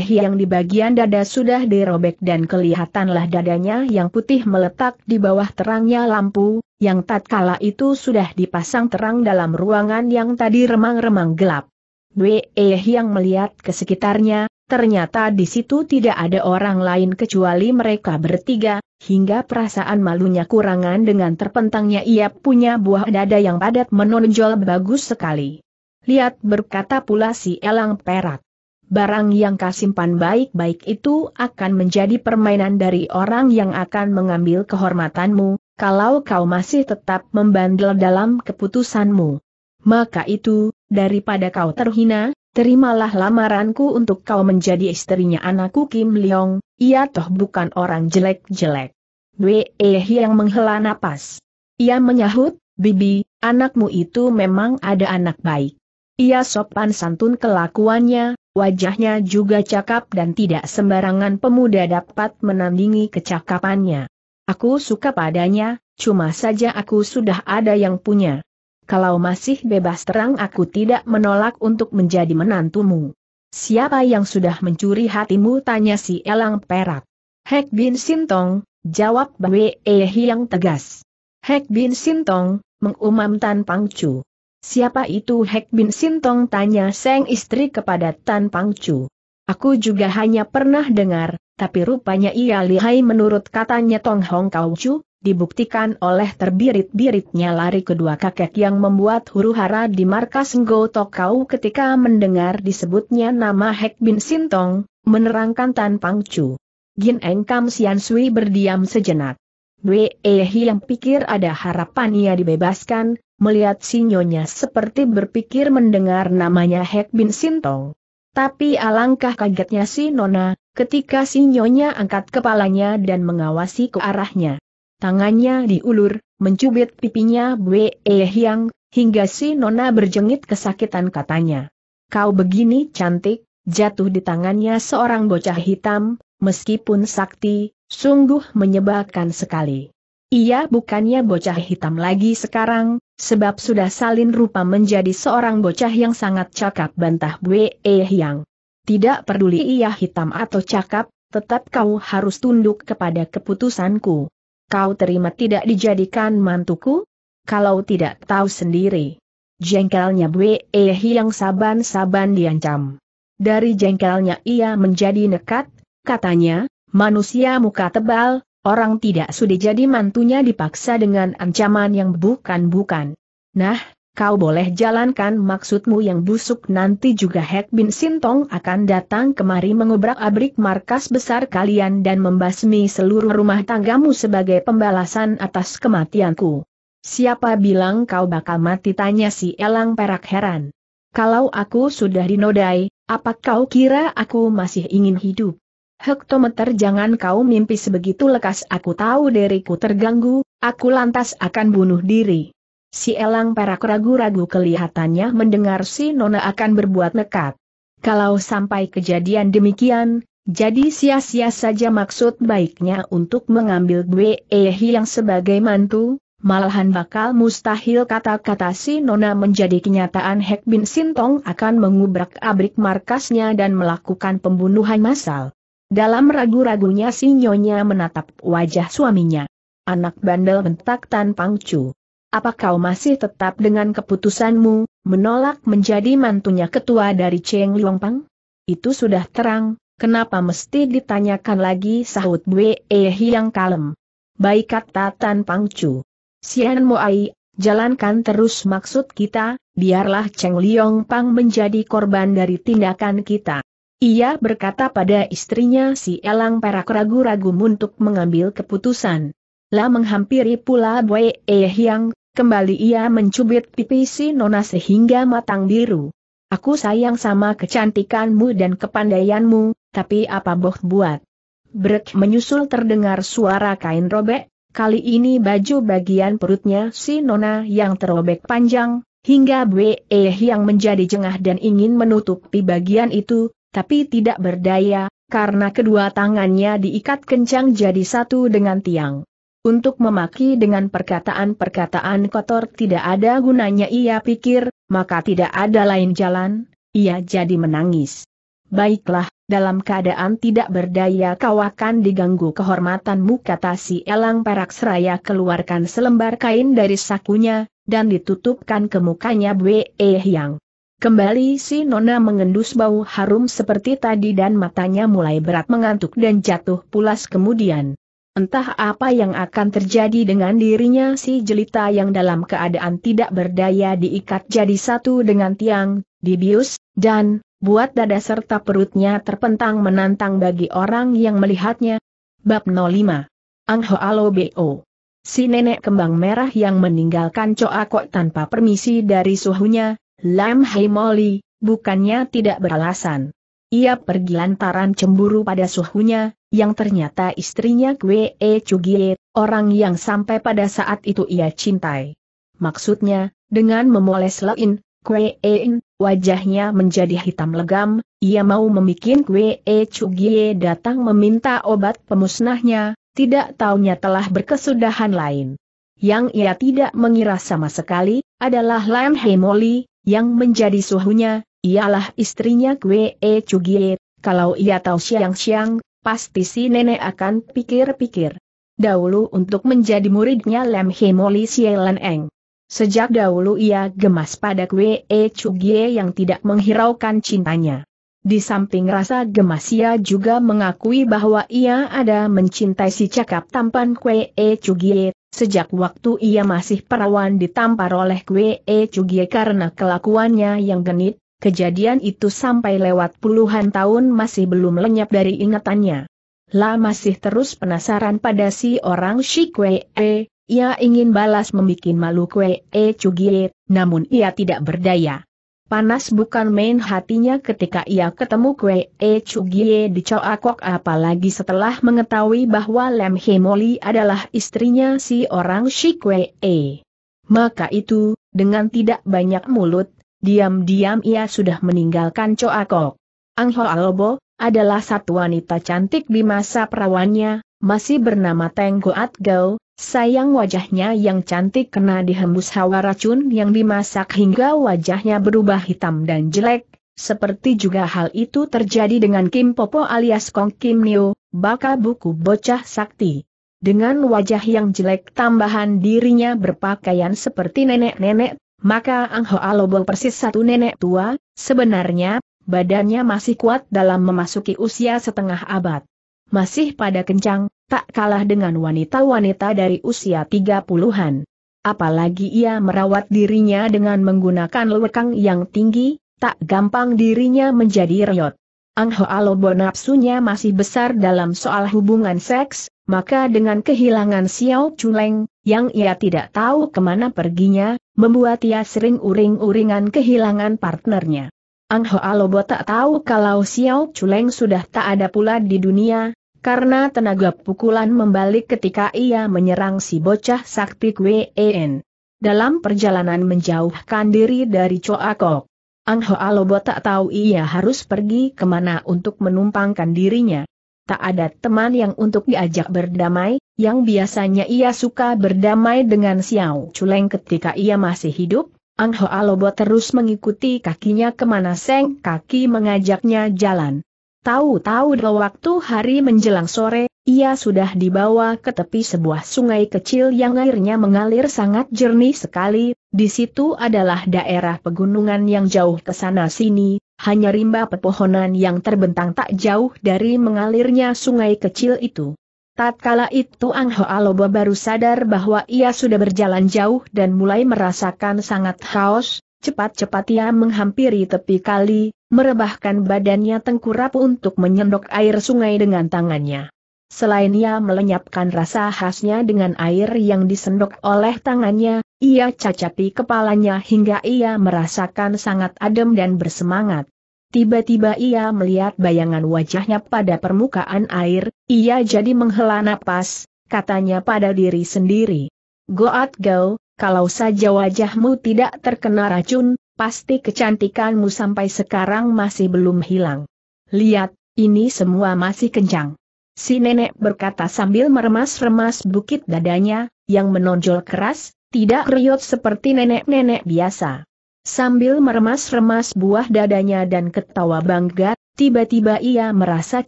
yang di bagian dada sudah dirobek dan kelihatanlah dadanya yang putih meletak di bawah terangnya lampu, yang tatkala itu sudah dipasang terang dalam ruangan yang tadi remang-remang gelap. Bwe yang melihat ke sekitarnya, ternyata di situ tidak ada orang lain kecuali mereka bertiga, hingga perasaan malunya kurangan dengan terpentangnya ia punya buah dada yang padat menonjol bagus sekali. Lihat berkata pula si elang perak. Barang yang kasimpan baik-baik itu akan menjadi permainan dari orang yang akan mengambil kehormatanmu, kalau kau masih tetap membandel dalam keputusanmu. Maka itu, daripada kau terhina, terimalah lamaranku untuk kau menjadi istrinya anakku Kim Leong, ia toh bukan orang jelek-jelek. Wei yang menghela napas. Ia menyahut, Bibi, anakmu itu memang ada anak baik. Ia sopan santun kelakuannya, wajahnya juga cakap dan tidak sembarangan pemuda dapat menandingi kecakapannya. Aku suka padanya, cuma saja aku sudah ada yang punya. Kalau masih bebas terang aku tidak menolak untuk menjadi menantumu. Siapa yang sudah mencuri hatimu tanya si Elang Perak. Hek Bin Sintong, jawab Bwe yang tegas. Hek Bin Sintong, mengumam Tan Pangcu. Siapa itu Hek Bin Sintong tanya Seng istri kepada Tan Pangcu. Aku juga hanya pernah dengar, tapi rupanya ia lihai menurut katanya Tong Hong Kau Chu, dibuktikan oleh terbirit-biritnya lari kedua kakek yang membuat huru-hara di markas Ngo Tokau ketika mendengar disebutnya nama Hek Bin Sintong, menerangkan Tan Pangcu. Gin Eng Kam Sian Sui berdiam sejenak. Bwe Hiang yang pikir ada harapan ia dibebaskan, melihat sinyonya seperti berpikir mendengar namanya Hek Bin Sintong. Tapi alangkah kagetnya si Nona, ketika sinyonya angkat kepalanya dan mengawasi ke arahnya. Tangannya diulur, mencubit pipinya Bwe Hyang, hingga si Nona berjengit kesakitan katanya. Kau begini cantik, jatuh di tangannya seorang bocah hitam, meskipun sakti, sungguh menyebalkan sekali. Ia bukannya bocah hitam lagi sekarang, sebab sudah salin rupa menjadi seorang bocah yang sangat cakap bantah Bue eh Yang. Tidak peduli ia hitam atau cakap, tetap kau harus tunduk kepada keputusanku. Kau terima tidak dijadikan mantuku? Kalau tidak tahu sendiri. Jengkelnya Bue eh Yang saban-saban diancam. Dari jengkelnya ia menjadi nekat, katanya, manusia muka tebal, Orang tidak sudah jadi mantunya dipaksa dengan ancaman yang bukan-bukan. Nah, kau boleh jalankan maksudmu yang busuk nanti juga Hek Bin Sintong akan datang kemari mengobrak abrik markas besar kalian dan membasmi seluruh rumah tanggamu sebagai pembalasan atas kematianku. Siapa bilang kau bakal mati tanya si Elang Perak heran. Kalau aku sudah dinodai, apa kau kira aku masih ingin hidup? Hektometer jangan kau mimpi sebegitu lekas aku tahu diriku terganggu, aku lantas akan bunuh diri. Si elang perak ragu-ragu kelihatannya mendengar si nona akan berbuat nekat. Kalau sampai kejadian demikian, jadi sia-sia saja maksud baiknya untuk mengambil eh yang sebagai mantu, malahan bakal mustahil kata-kata si Nona menjadi kenyataan Hek Bin Sintong akan mengubrak abrik markasnya dan melakukan pembunuhan massal. Dalam ragu-ragunya si nyonya menatap wajah suaminya. Anak bandel bentak Tan Pangcu. Apa kau masih tetap dengan keputusanmu, menolak menjadi mantunya ketua dari Cheng Pang? Itu sudah terang, kenapa mesti ditanyakan lagi sahut Bwe Ehi yang kalem. Baik kata Tan Pangcu. Sian Moai, jalankan terus maksud kita, biarlah Cheng Liong Pang menjadi korban dari tindakan kita. Ia berkata pada istrinya si Elang Perak ragu-ragu untuk mengambil keputusan. Lah menghampiri pula Bue E Hyang, kembali ia mencubit pipi si Nona sehingga matang biru. Aku sayang sama kecantikanmu dan kepandaianmu, tapi apa boh buat? Brek menyusul terdengar suara kain robek, kali ini baju bagian perutnya si Nona yang terobek panjang, hingga Bue E Hyang menjadi jengah dan ingin menutupi bagian itu, tapi tidak berdaya, karena kedua tangannya diikat kencang jadi satu dengan tiang. Untuk memaki dengan perkataan-perkataan kotor tidak ada gunanya ia pikir, maka tidak ada lain jalan, ia jadi menangis. Baiklah, dalam keadaan tidak berdaya kau akan diganggu kehormatanmu kata si Elang Perak Seraya keluarkan selembar kain dari sakunya, dan ditutupkan ke mukanya Bwe Hyang. Kembali si Nona mengendus bau harum seperti tadi dan matanya mulai berat mengantuk dan jatuh pulas kemudian. Entah apa yang akan terjadi dengan dirinya si jelita yang dalam keadaan tidak berdaya diikat jadi satu dengan tiang, dibius, dan, buat dada serta perutnya terpentang menantang bagi orang yang melihatnya. Bab 05. Angho Alo Bo. Si nenek kembang merah yang meninggalkan Coakok tanpa permisi dari suhunya, Lam Hei Moli, bukannya tidak beralasan. Ia pergi lantaran cemburu pada suhunya, yang ternyata istrinya Kwe E Chugie, orang yang sampai pada saat itu ia cintai. Maksudnya, dengan memoles Lain, Kwe In, e wajahnya menjadi hitam legam, ia mau memikin Kwe E Chugie datang meminta obat pemusnahnya, tidak taunya telah berkesudahan lain. Yang ia tidak mengira sama sekali, adalah Lam Hemoli, yang menjadi suhunya, ialah istrinya Kwe E Chugie, kalau ia tahu siang-siang, pasti si nenek akan pikir-pikir. Dahulu untuk menjadi muridnya Lem Hemoli Sielan Eng. Sejak dahulu ia gemas pada Kwe E Chugie yang tidak menghiraukan cintanya. Di samping rasa gemas ia juga mengakui bahwa ia ada mencintai si cakap tampan Kwe E Chugie, Sejak waktu ia masih perawan ditampar oleh Kwe E Cugie karena kelakuannya yang genit, kejadian itu sampai lewat puluhan tahun masih belum lenyap dari ingatannya. La masih terus penasaran pada si orang si Kwe E, ia ingin balas membuat malu Kwe E Cugie, namun ia tidak berdaya. Panas bukan main hatinya ketika ia ketemu Kwe E Chugie di Coakok apalagi setelah mengetahui bahwa Lem Moli adalah istrinya si orang si Kwe E. Maka itu, dengan tidak banyak mulut, diam-diam ia sudah meninggalkan Coakok. Ang Ho Alobo, adalah satu wanita cantik di masa perawannya, masih bernama Teng Goat Gao, Sayang wajahnya yang cantik kena dihembus hawa racun yang dimasak hingga wajahnya berubah hitam dan jelek, seperti juga hal itu terjadi dengan Kim Popo alias Kong Kim Nio, baka buku bocah sakti. Dengan wajah yang jelek tambahan dirinya berpakaian seperti nenek-nenek, maka Ang Hoa Alobo persis satu nenek tua, sebenarnya, badannya masih kuat dalam memasuki usia setengah abad. Masih pada kencang, tak kalah dengan wanita-wanita dari usia 30-an. Apalagi ia merawat dirinya dengan menggunakan lekang yang tinggi, tak gampang dirinya menjadi reyot. Ang Hoalobo nafsunya masih besar dalam soal hubungan seks, maka dengan kehilangan Xiao Chuleng, yang ia tidak tahu kemana perginya, membuat ia sering uring-uringan kehilangan partnernya. Ang Hoalobo tak tahu kalau Xiao Chuleng sudah tak ada pula di dunia, karena tenaga pukulan membalik ketika ia menyerang si bocah sakti Kwen. Dalam perjalanan menjauhkan diri dari Kok, Ang Hoa Lobo tak tahu ia harus pergi kemana untuk menumpangkan dirinya. Tak ada teman yang untuk diajak berdamai, yang biasanya ia suka berdamai dengan Xiao Culeng ketika ia masih hidup, Ang Hoa Lobo terus mengikuti kakinya kemana Seng kaki mengajaknya jalan. Tahu-tahu waktu hari menjelang sore, ia sudah dibawa ke tepi sebuah sungai kecil yang airnya mengalir sangat jernih sekali, di situ adalah daerah pegunungan yang jauh ke sana sini, hanya rimba pepohonan yang terbentang tak jauh dari mengalirnya sungai kecil itu. Tatkala itu Ang Aloba baru sadar bahwa ia sudah berjalan jauh dan mulai merasakan sangat haus, Cepat-cepat ia menghampiri tepi kali, merebahkan badannya tengkurap untuk menyendok air sungai dengan tangannya. Selain ia melenyapkan rasa khasnya dengan air yang disendok oleh tangannya, ia cacapi kepalanya hingga ia merasakan sangat adem dan bersemangat. Tiba-tiba ia melihat bayangan wajahnya pada permukaan air, ia jadi menghela napas, katanya pada diri sendiri. Goat go kalau saja wajahmu tidak terkena racun, pasti kecantikanmu sampai sekarang masih belum hilang. Lihat, ini semua masih kencang. Si nenek berkata sambil meremas-remas bukit dadanya, yang menonjol keras, tidak riot seperti nenek-nenek biasa. Sambil meremas-remas buah dadanya dan ketawa bangga, tiba-tiba ia merasa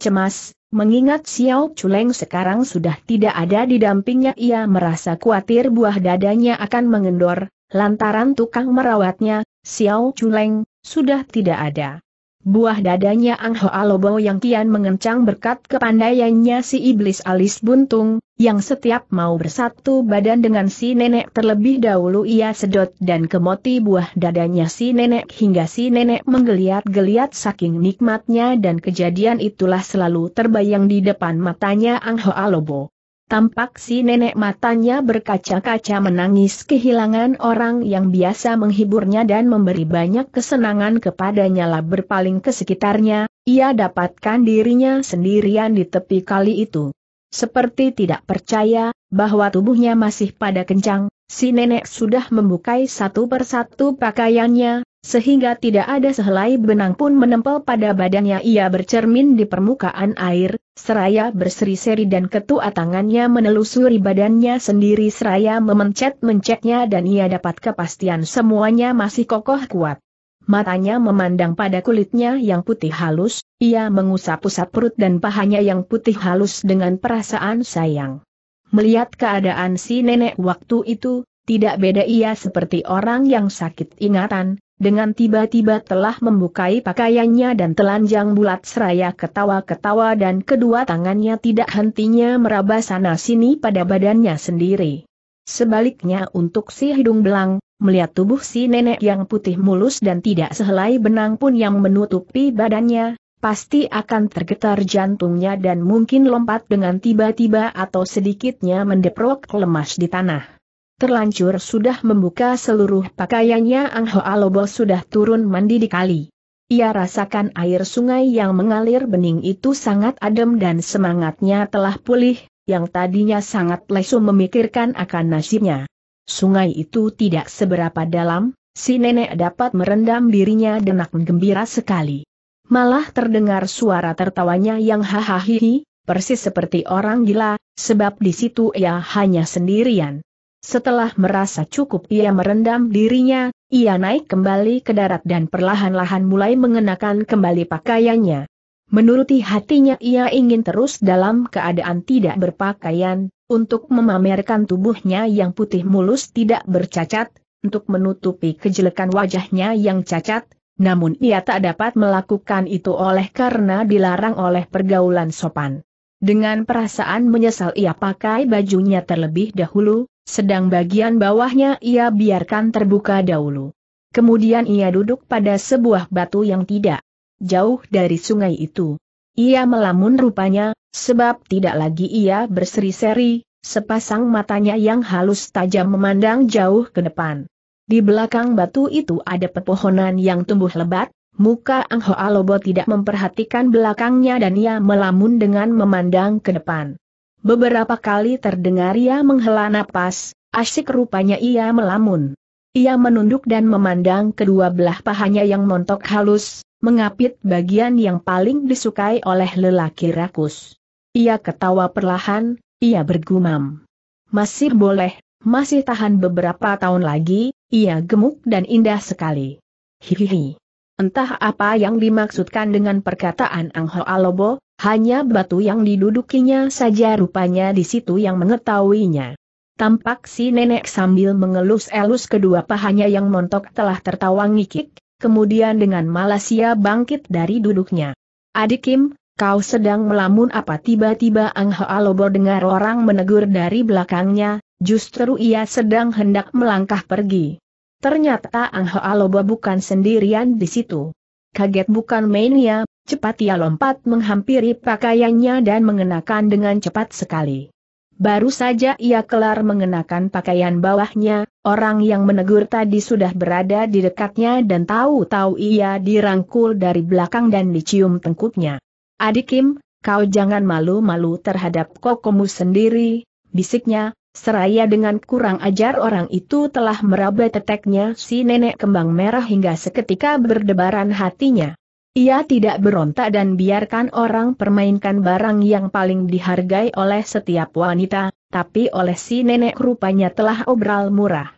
cemas, Mengingat Xiao Chuleng sekarang sudah tidak ada di dampingnya ia merasa khawatir buah dadanya akan mengendor, lantaran tukang merawatnya, Xiao Chuleng, sudah tidak ada. Buah dadanya Ang Hoa Lobo yang kian mengencang berkat kepandaiannya si iblis alis buntung, yang setiap mau bersatu badan dengan si nenek terlebih dahulu ia sedot dan kemoti buah dadanya si nenek hingga si nenek menggeliat-geliat saking nikmatnya dan kejadian itulah selalu terbayang di depan matanya Ang Hoa Lobo. Tampak si nenek matanya berkaca-kaca menangis kehilangan orang yang biasa menghiburnya dan memberi banyak kesenangan kepadanya lah berpaling ke sekitarnya, ia dapatkan dirinya sendirian di tepi kali itu. Seperti tidak percaya, bahwa tubuhnya masih pada kencang, si nenek sudah membukai satu persatu pakaiannya, sehingga tidak ada sehelai benang pun menempel pada badannya ia bercermin di permukaan air, Seraya berseri-seri dan ketua tangannya menelusuri badannya sendiri seraya memencet-mencetnya dan ia dapat kepastian semuanya masih kokoh kuat. Matanya memandang pada kulitnya yang putih halus, ia mengusap-usap perut dan pahanya yang putih halus dengan perasaan sayang. Melihat keadaan si nenek waktu itu, tidak beda ia seperti orang yang sakit ingatan, dengan tiba-tiba telah membukai pakaiannya dan telanjang bulat seraya ketawa-ketawa dan kedua tangannya tidak hentinya meraba sana-sini pada badannya sendiri. Sebaliknya untuk si hidung belang, melihat tubuh si nenek yang putih mulus dan tidak sehelai benang pun yang menutupi badannya, pasti akan tergetar jantungnya dan mungkin lompat dengan tiba-tiba atau sedikitnya mendeprok lemas di tanah. Terlanjur sudah membuka seluruh pakaiannya Ang Hoa Lobo sudah turun mandi di kali. Ia rasakan air sungai yang mengalir bening itu sangat adem dan semangatnya telah pulih, yang tadinya sangat lesu memikirkan akan nasibnya. Sungai itu tidak seberapa dalam, si nenek dapat merendam dirinya dengan gembira sekali. Malah terdengar suara tertawanya yang hahaha, persis seperti orang gila, sebab di situ ia hanya sendirian. Setelah merasa cukup ia merendam dirinya, ia naik kembali ke darat dan perlahan-lahan mulai mengenakan kembali pakaiannya. Menuruti hatinya ia ingin terus dalam keadaan tidak berpakaian, untuk memamerkan tubuhnya yang putih mulus tidak bercacat, untuk menutupi kejelekan wajahnya yang cacat, namun ia tak dapat melakukan itu oleh karena dilarang oleh pergaulan sopan. Dengan perasaan menyesal ia pakai bajunya terlebih dahulu, sedang bagian bawahnya ia biarkan terbuka dahulu. Kemudian ia duduk pada sebuah batu yang tidak jauh dari sungai itu. Ia melamun rupanya, sebab tidak lagi ia berseri-seri, sepasang matanya yang halus tajam memandang jauh ke depan. Di belakang batu itu ada pepohonan yang tumbuh lebat, muka Ang Hoa Lobo tidak memperhatikan belakangnya dan ia melamun dengan memandang ke depan. Beberapa kali terdengar ia menghela napas, asyik rupanya ia melamun. Ia menunduk dan memandang kedua belah pahanya yang montok halus, mengapit bagian yang paling disukai oleh lelaki rakus. Ia ketawa perlahan, ia bergumam. Masih boleh, masih tahan beberapa tahun lagi, ia gemuk dan indah sekali. Hihihi. Entah apa yang dimaksudkan dengan perkataan Ang Ho Alobo, hanya batu yang didudukinya saja rupanya di situ yang mengetahuinya. Tampak si nenek sambil mengelus-elus kedua pahanya yang montok telah tertawa ngikik, kemudian dengan malas ia bangkit dari duduknya. Adik Kim, kau sedang melamun apa tiba-tiba Ang Alobo dengar orang menegur dari belakangnya, justru ia sedang hendak melangkah pergi. Ternyata Ang Alobo bukan sendirian di situ. Kaget bukan main mainnya, Cepat ia lompat menghampiri pakaiannya dan mengenakan dengan cepat sekali. Baru saja ia kelar mengenakan pakaian bawahnya, orang yang menegur tadi sudah berada di dekatnya dan tahu-tahu ia dirangkul dari belakang dan dicium tengkuknya. Adik Kim, kau jangan malu-malu terhadap kokomu sendiri, bisiknya, seraya dengan kurang ajar orang itu telah meraba teteknya si nenek kembang merah hingga seketika berdebaran hatinya. Ia tidak berontak dan biarkan orang permainkan barang yang paling dihargai oleh setiap wanita, tapi oleh si nenek rupanya telah obral murah.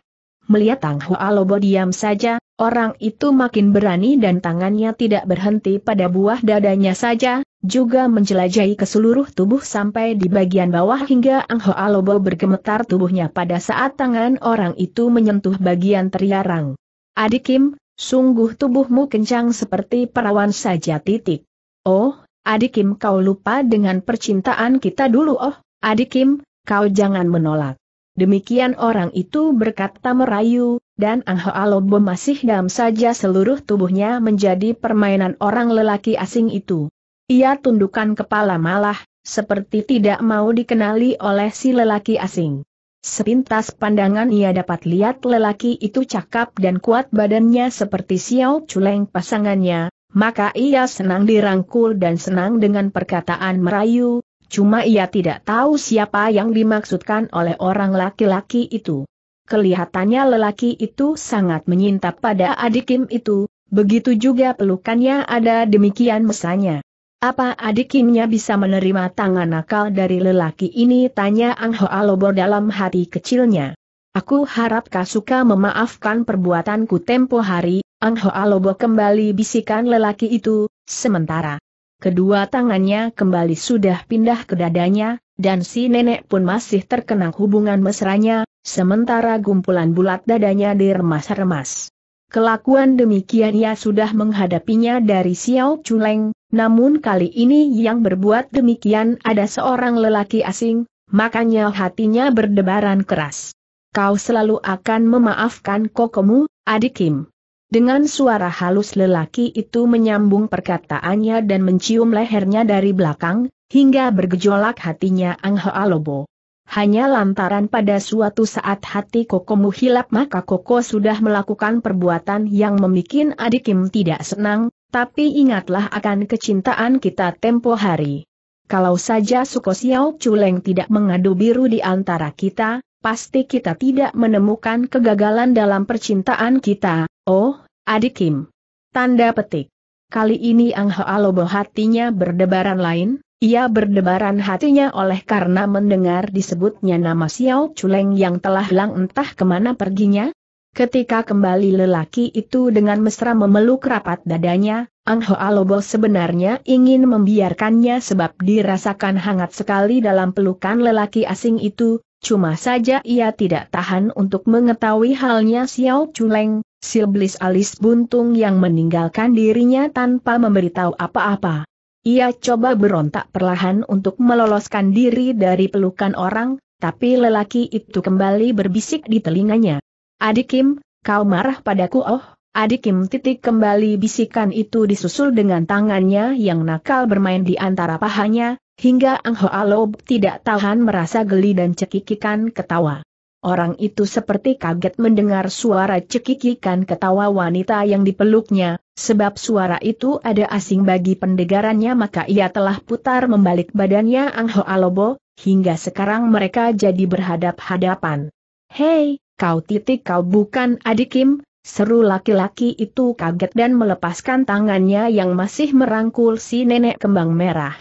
Melihat Tang Hua Lobo diam saja, orang itu makin berani dan tangannya tidak berhenti pada buah dadanya saja, juga menjelajahi ke seluruh tubuh sampai di bagian bawah hingga Ang Hua Lobo bergemetar tubuhnya pada saat tangan orang itu menyentuh bagian teriarang. Adik Kim, Sungguh tubuhmu kencang seperti perawan saja titik. Oh, adik Kim kau lupa dengan percintaan kita dulu oh, adik Kim, kau jangan menolak. Demikian orang itu berkata merayu, dan Ang Alobo masih dalam saja seluruh tubuhnya menjadi permainan orang lelaki asing itu. Ia tundukkan kepala malah, seperti tidak mau dikenali oleh si lelaki asing. Sepintas pandangan ia dapat lihat lelaki itu cakap dan kuat badannya seperti Xiao Chuleng pasangannya, maka ia senang dirangkul dan senang dengan perkataan merayu, cuma ia tidak tahu siapa yang dimaksudkan oleh orang laki-laki itu. Kelihatannya lelaki itu sangat menyintap pada adik Kim itu, begitu juga pelukannya ada demikian mesanya. Apa adik Kimnya bisa menerima tangan nakal dari lelaki ini? Tanya Ang Hoa Lobo dalam hati kecilnya. Aku harap suka memaafkan perbuatanku tempo hari, Ang Hoa Lobo kembali bisikan lelaki itu, sementara. Kedua tangannya kembali sudah pindah ke dadanya, dan si nenek pun masih terkena hubungan mesranya, sementara gumpulan bulat dadanya diremas-remas. Kelakuan demikian ia sudah menghadapinya dari Xiao Chuleng, namun kali ini yang berbuat demikian ada seorang lelaki asing, makanya hatinya berdebaran keras. Kau selalu akan memaafkan kokomu, adik Kim. Dengan suara halus lelaki itu menyambung perkataannya dan mencium lehernya dari belakang, hingga bergejolak hatinya Ang Hoa Lobo. Hanya lantaran pada suatu saat hati Kokomu hilap maka Koko sudah melakukan perbuatan yang memikin adik Kim tidak senang, tapi ingatlah akan kecintaan kita tempo hari. Kalau saja Suko Xiao Culeng tidak mengadu biru di antara kita, pasti kita tidak menemukan kegagalan dalam percintaan kita, oh, adik Kim. Tanda petik. Kali ini Ang Lobo hatinya berdebaran lain, ia berdebaran hatinya oleh karena mendengar disebutnya nama Xiao Chuleng yang telah hilang entah kemana perginya. Ketika kembali lelaki itu dengan mesra memeluk rapat dadanya, Ang Ho Lobo sebenarnya ingin membiarkannya sebab dirasakan hangat sekali dalam pelukan lelaki asing itu, cuma saja ia tidak tahan untuk mengetahui halnya Xiao Chuleng, silblis alis buntung yang meninggalkan dirinya tanpa memberitahu apa-apa. Ia coba berontak perlahan untuk meloloskan diri dari pelukan orang, tapi lelaki itu kembali berbisik di telinganya. Adik Kim, kau marah padaku oh, adik Kim titik kembali bisikan itu disusul dengan tangannya yang nakal bermain di antara pahanya, hingga Ang Hoa Lob tidak tahan merasa geli dan cekikikan ketawa. Orang itu seperti kaget mendengar suara cekikikan ketawa wanita yang dipeluknya, sebab suara itu ada asing bagi pendegarannya maka ia telah putar membalik badannya Ang Ho Alobo, hingga sekarang mereka jadi berhadap-hadapan. Hei, kau titik kau bukan adik Kim, Seru laki-laki itu kaget dan melepaskan tangannya yang masih merangkul si nenek kembang merah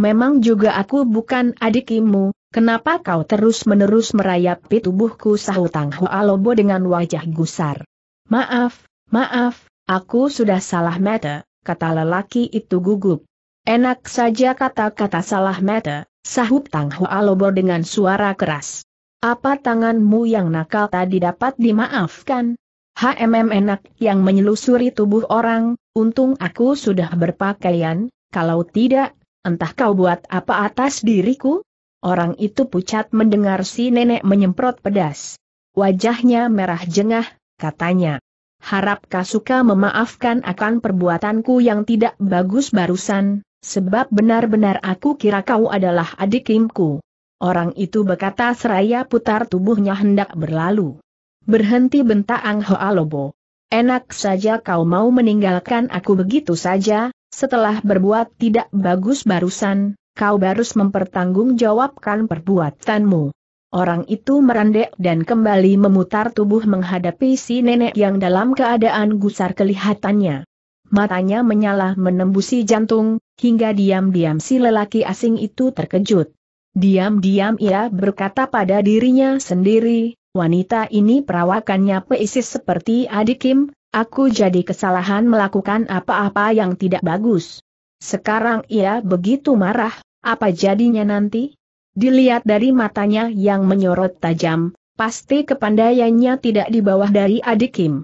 memang juga aku bukan adikimu, kenapa kau terus-menerus merayapi tubuhku sahutang hua Alobo dengan wajah gusar. Maaf, maaf, aku sudah salah mata, kata lelaki itu gugup. Enak saja kata-kata salah mata, sahut Tang Alobo dengan suara keras. Apa tanganmu yang nakal tadi dapat dimaafkan? HMM enak yang menyelusuri tubuh orang, untung aku sudah berpakaian, kalau tidak Entah kau buat apa atas diriku? Orang itu pucat mendengar si nenek menyemprot pedas. Wajahnya merah jengah, katanya. Harap Kasuka memaafkan akan perbuatanku yang tidak bagus barusan, sebab benar-benar aku kira kau adalah adik Kimku. Orang itu berkata seraya putar tubuhnya hendak berlalu. Berhenti bentak Ang Hoa Lobo. Enak saja kau mau meninggalkan aku begitu saja, setelah berbuat tidak bagus barusan, kau harus mempertanggungjawabkan perbuatanmu. Orang itu merendek dan kembali memutar tubuh menghadapi si nenek yang dalam keadaan gusar kelihatannya. Matanya menyala menembusi jantung, hingga diam-diam si lelaki asing itu terkejut. Diam-diam ia berkata pada dirinya sendiri, wanita ini perawakannya peisis seperti adik Kim, Aku jadi kesalahan melakukan apa-apa yang tidak bagus. Sekarang ia begitu marah, apa jadinya nanti? Dilihat dari matanya yang menyorot tajam, pasti kepandaiannya tidak di bawah dari adik Kim.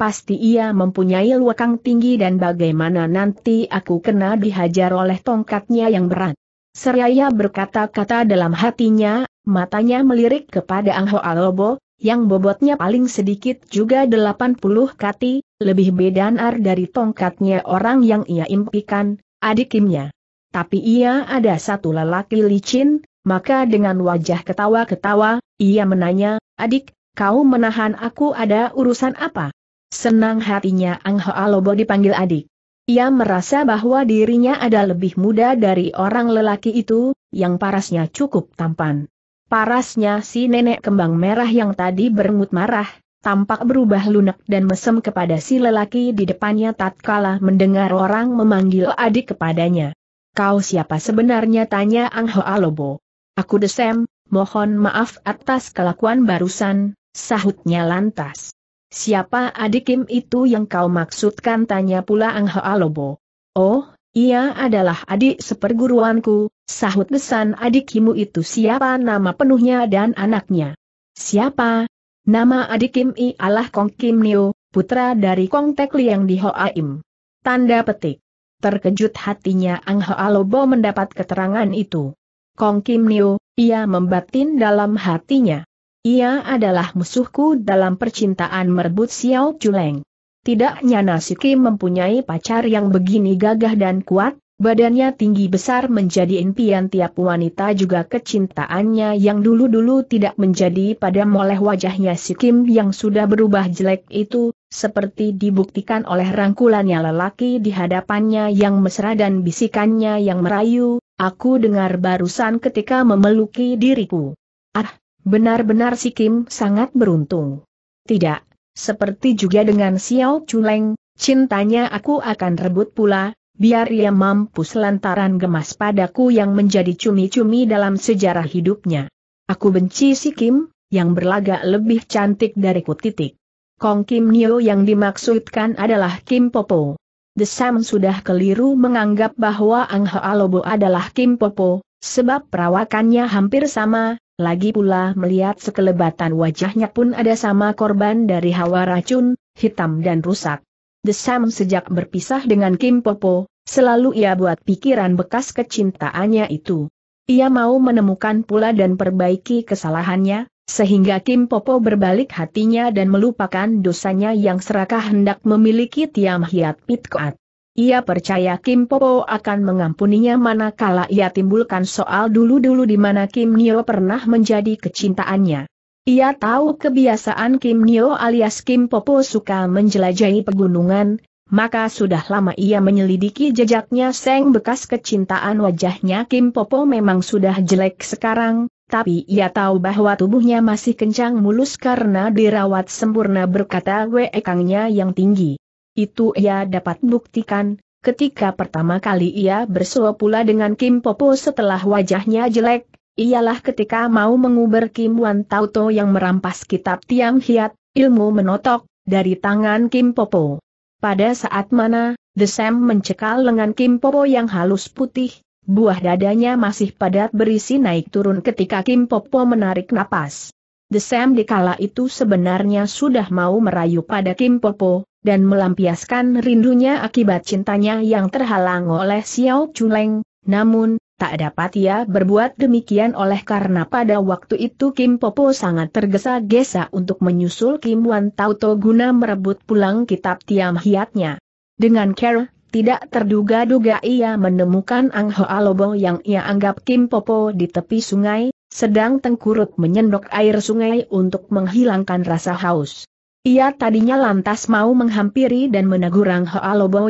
Pasti ia mempunyai luakang tinggi dan bagaimana nanti aku kena dihajar oleh tongkatnya yang berat. Seraya berkata-kata dalam hatinya, matanya melirik kepada Ang Hoalobo, yang bobotnya paling sedikit juga 80 kati, lebih bedanar dari tongkatnya orang yang ia impikan, adik Kimnya. Tapi ia ada satu lelaki licin, maka dengan wajah ketawa-ketawa, ia menanya, adik, kau menahan aku ada urusan apa? Senang hatinya Ang Hoalobo dipanggil adik. Ia merasa bahwa dirinya ada lebih muda dari orang lelaki itu, yang parasnya cukup tampan. Parasnya si nenek kembang merah yang tadi berengut marah, tampak berubah lunak dan mesem kepada si lelaki di depannya tatkala mendengar orang memanggil adik kepadanya. Kau siapa sebenarnya tanya Ang Ho Alobo. Aku desem, mohon maaf atas kelakuan barusan, sahutnya lantas. Siapa adik Kim itu yang kau maksudkan tanya pula Ang Ho Alobo. Oh, ia adalah adik seperguruanku, sahut desan adik Kimu itu siapa nama penuhnya dan anaknya. Siapa? Nama adik Kim I Allah Kong Kim Niu, putra dari Kong Tek Liang di Hoa Im. Tanda petik. Terkejut hatinya Ang Hoa Lobo mendapat keterangan itu. Kong Kim Niu, ia membatin dalam hatinya. Ia adalah musuhku dalam percintaan merebut Xiao Chuleng. Tidaknya Nasiki mempunyai pacar yang begini gagah dan kuat, badannya tinggi besar menjadi impian tiap wanita juga kecintaannya yang dulu-dulu tidak menjadi pada oleh wajahnya Sikim yang sudah berubah jelek itu, seperti dibuktikan oleh rangkulannya lelaki di hadapannya yang mesra dan bisikannya yang merayu, aku dengar barusan ketika memeluki diriku. Ah, benar-benar Sikim sangat beruntung. Tidak, seperti juga dengan Xiao Chuleng, cintanya aku akan rebut pula, biar ia mampu lantaran gemas padaku yang menjadi cumi-cumi dalam sejarah hidupnya. Aku benci si Kim, yang berlagak lebih cantik dariku titik. Kong Kim Nio yang dimaksudkan adalah Kim Popo. The Sam sudah keliru menganggap bahwa Ang Hoa Lobo adalah Kim Popo, sebab perawakannya hampir sama, lagi pula melihat sekelebatan wajahnya pun ada sama korban dari hawa racun, hitam dan rusak. Desam sejak berpisah dengan Kim Popo, selalu ia buat pikiran bekas kecintaannya itu. Ia mau menemukan pula dan perbaiki kesalahannya, sehingga Kim Popo berbalik hatinya dan melupakan dosanya yang serakah hendak memiliki Tiam Hiat Pitkoat. Ia percaya Kim Popo akan mengampuninya manakala ia timbulkan soal dulu-dulu di mana Kim Nio pernah menjadi kecintaannya. Ia tahu kebiasaan Kim Nio alias Kim Popo suka menjelajahi pegunungan, maka sudah lama ia menyelidiki jejaknya Seng bekas kecintaan wajahnya Kim Popo memang sudah jelek sekarang, tapi ia tahu bahwa tubuhnya masih kencang mulus karena dirawat sempurna berkata wekangnya yang tinggi. Itu ia dapat buktikan, ketika pertama kali ia bersua pula dengan Kim Popo setelah wajahnya jelek, ialah ketika mau menguber Kim Wan Tauto yang merampas kitab Tiang Hiat, ilmu menotok, dari tangan Kim Popo. Pada saat mana, The Sam mencekal lengan Kim Popo yang halus putih, buah dadanya masih padat berisi naik turun ketika Kim Popo menarik napas. Desem dikala itu sebenarnya sudah mau merayu pada Kim Popo, dan melampiaskan rindunya akibat cintanya yang terhalang oleh Xiao Chuleng, namun, tak dapat ia berbuat demikian oleh karena pada waktu itu Kim Popo sangat tergesa-gesa untuk menyusul Kim Wan Tauto guna merebut pulang kitab Tiam Hiatnya. Dengan care, tidak terduga-duga ia menemukan Ang Hoa Lobo yang ia anggap Kim Popo di tepi sungai, sedang tengkurut menyendok air sungai untuk menghilangkan rasa haus. Ia tadinya lantas mau menghampiri dan menegur Rang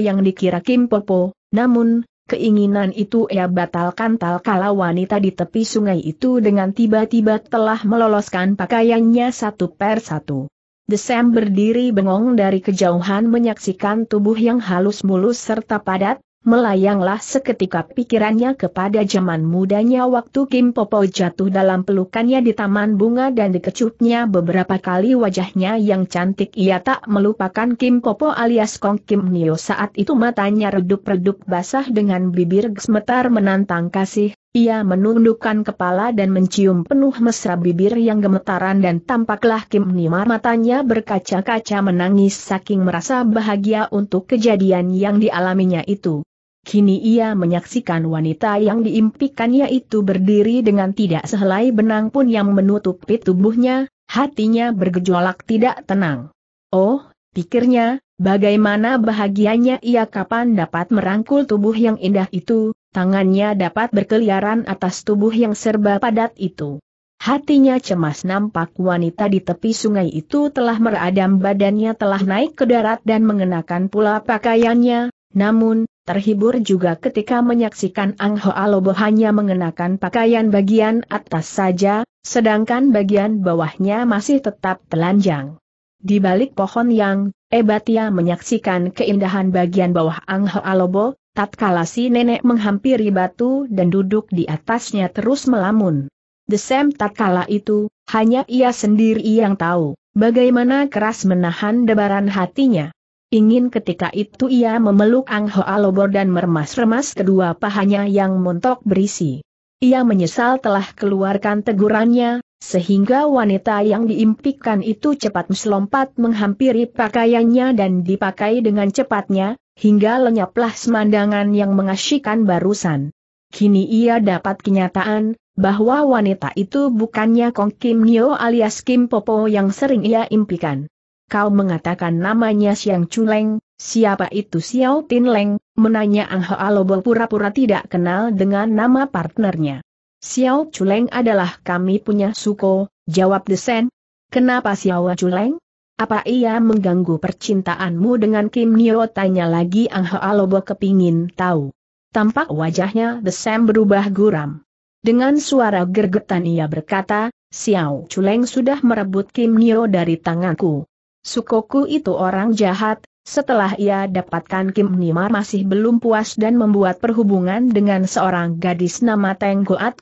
yang dikira Kim Popo, namun, keinginan itu ia batalkan tal kala wanita di tepi sungai itu dengan tiba-tiba telah meloloskan pakaiannya satu per satu. Desem berdiri bengong dari kejauhan menyaksikan tubuh yang halus mulus serta padat, melayanglah seketika pikirannya kepada zaman mudanya waktu Kim Popo jatuh dalam pelukannya di taman bunga dan dikecupnya beberapa kali wajahnya yang cantik ia tak melupakan Kim Popo alias Kong Kim Nio saat itu matanya redup-redup basah dengan bibir gemetar menantang kasih, ia menundukkan kepala dan mencium penuh mesra bibir yang gemetaran dan tampaklah Kim Nimar matanya berkaca-kaca menangis saking merasa bahagia untuk kejadian yang dialaminya itu. Kini ia menyaksikan wanita yang diimpikannya itu berdiri dengan tidak sehelai benang pun yang menutupi tubuhnya, hatinya bergejolak tidak tenang. Oh, pikirnya, bagaimana bahagianya ia kapan dapat merangkul tubuh yang indah itu, tangannya dapat berkeliaran atas tubuh yang serba padat itu. Hatinya cemas nampak wanita di tepi sungai itu telah meradam badannya telah naik ke darat dan mengenakan pula pakaiannya, namun, Terhibur juga ketika menyaksikan Ang Ho Alobo hanya mengenakan pakaian bagian atas saja, sedangkan bagian bawahnya masih tetap telanjang. Di balik pohon yang, Ebatia menyaksikan keindahan bagian bawah Ang Ho Alobo. tatkala si nenek menghampiri batu dan duduk di atasnya terus melamun. Desem tatkala itu, hanya ia sendiri yang tahu, bagaimana keras menahan debaran hatinya. Ingin ketika itu ia memeluk Ang Hoa Lobor dan meremas-remas kedua pahanya yang montok berisi. Ia menyesal telah keluarkan tegurannya, sehingga wanita yang diimpikan itu cepat melompat menghampiri pakaiannya dan dipakai dengan cepatnya, hingga lenyaplah semandangan yang mengasyikan barusan. Kini ia dapat kenyataan, bahwa wanita itu bukannya Kong Kim Nyo alias Kim Popo yang sering ia impikan kau mengatakan namanya Siang Chuleng, siapa itu Xiao Tin menanya Ang Hoa Lobo pura-pura tidak kenal dengan nama partnernya. Xiao Chuleng adalah kami punya suko, jawab Desen. Kenapa Xiao Chuleng? Apa ia mengganggu percintaanmu dengan Kim Nio? Tanya lagi Ang Hoa Lobo kepingin tahu. Tampak wajahnya Desem berubah guram. Dengan suara gergetan ia berkata, Xiao Chuleng sudah merebut Kim Nio dari tanganku. Sukoku itu orang jahat, setelah ia dapatkan Kim Nimar masih belum puas dan membuat perhubungan dengan seorang gadis nama Teng Goat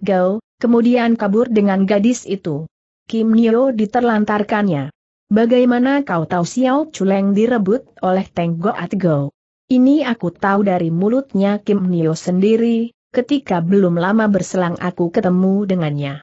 kemudian kabur dengan gadis itu. Kim Nio diterlantarkannya. Bagaimana kau tahu Xiao Chuleng direbut oleh Teng Goat Ini aku tahu dari mulutnya Kim Nio sendiri, ketika belum lama berselang aku ketemu dengannya.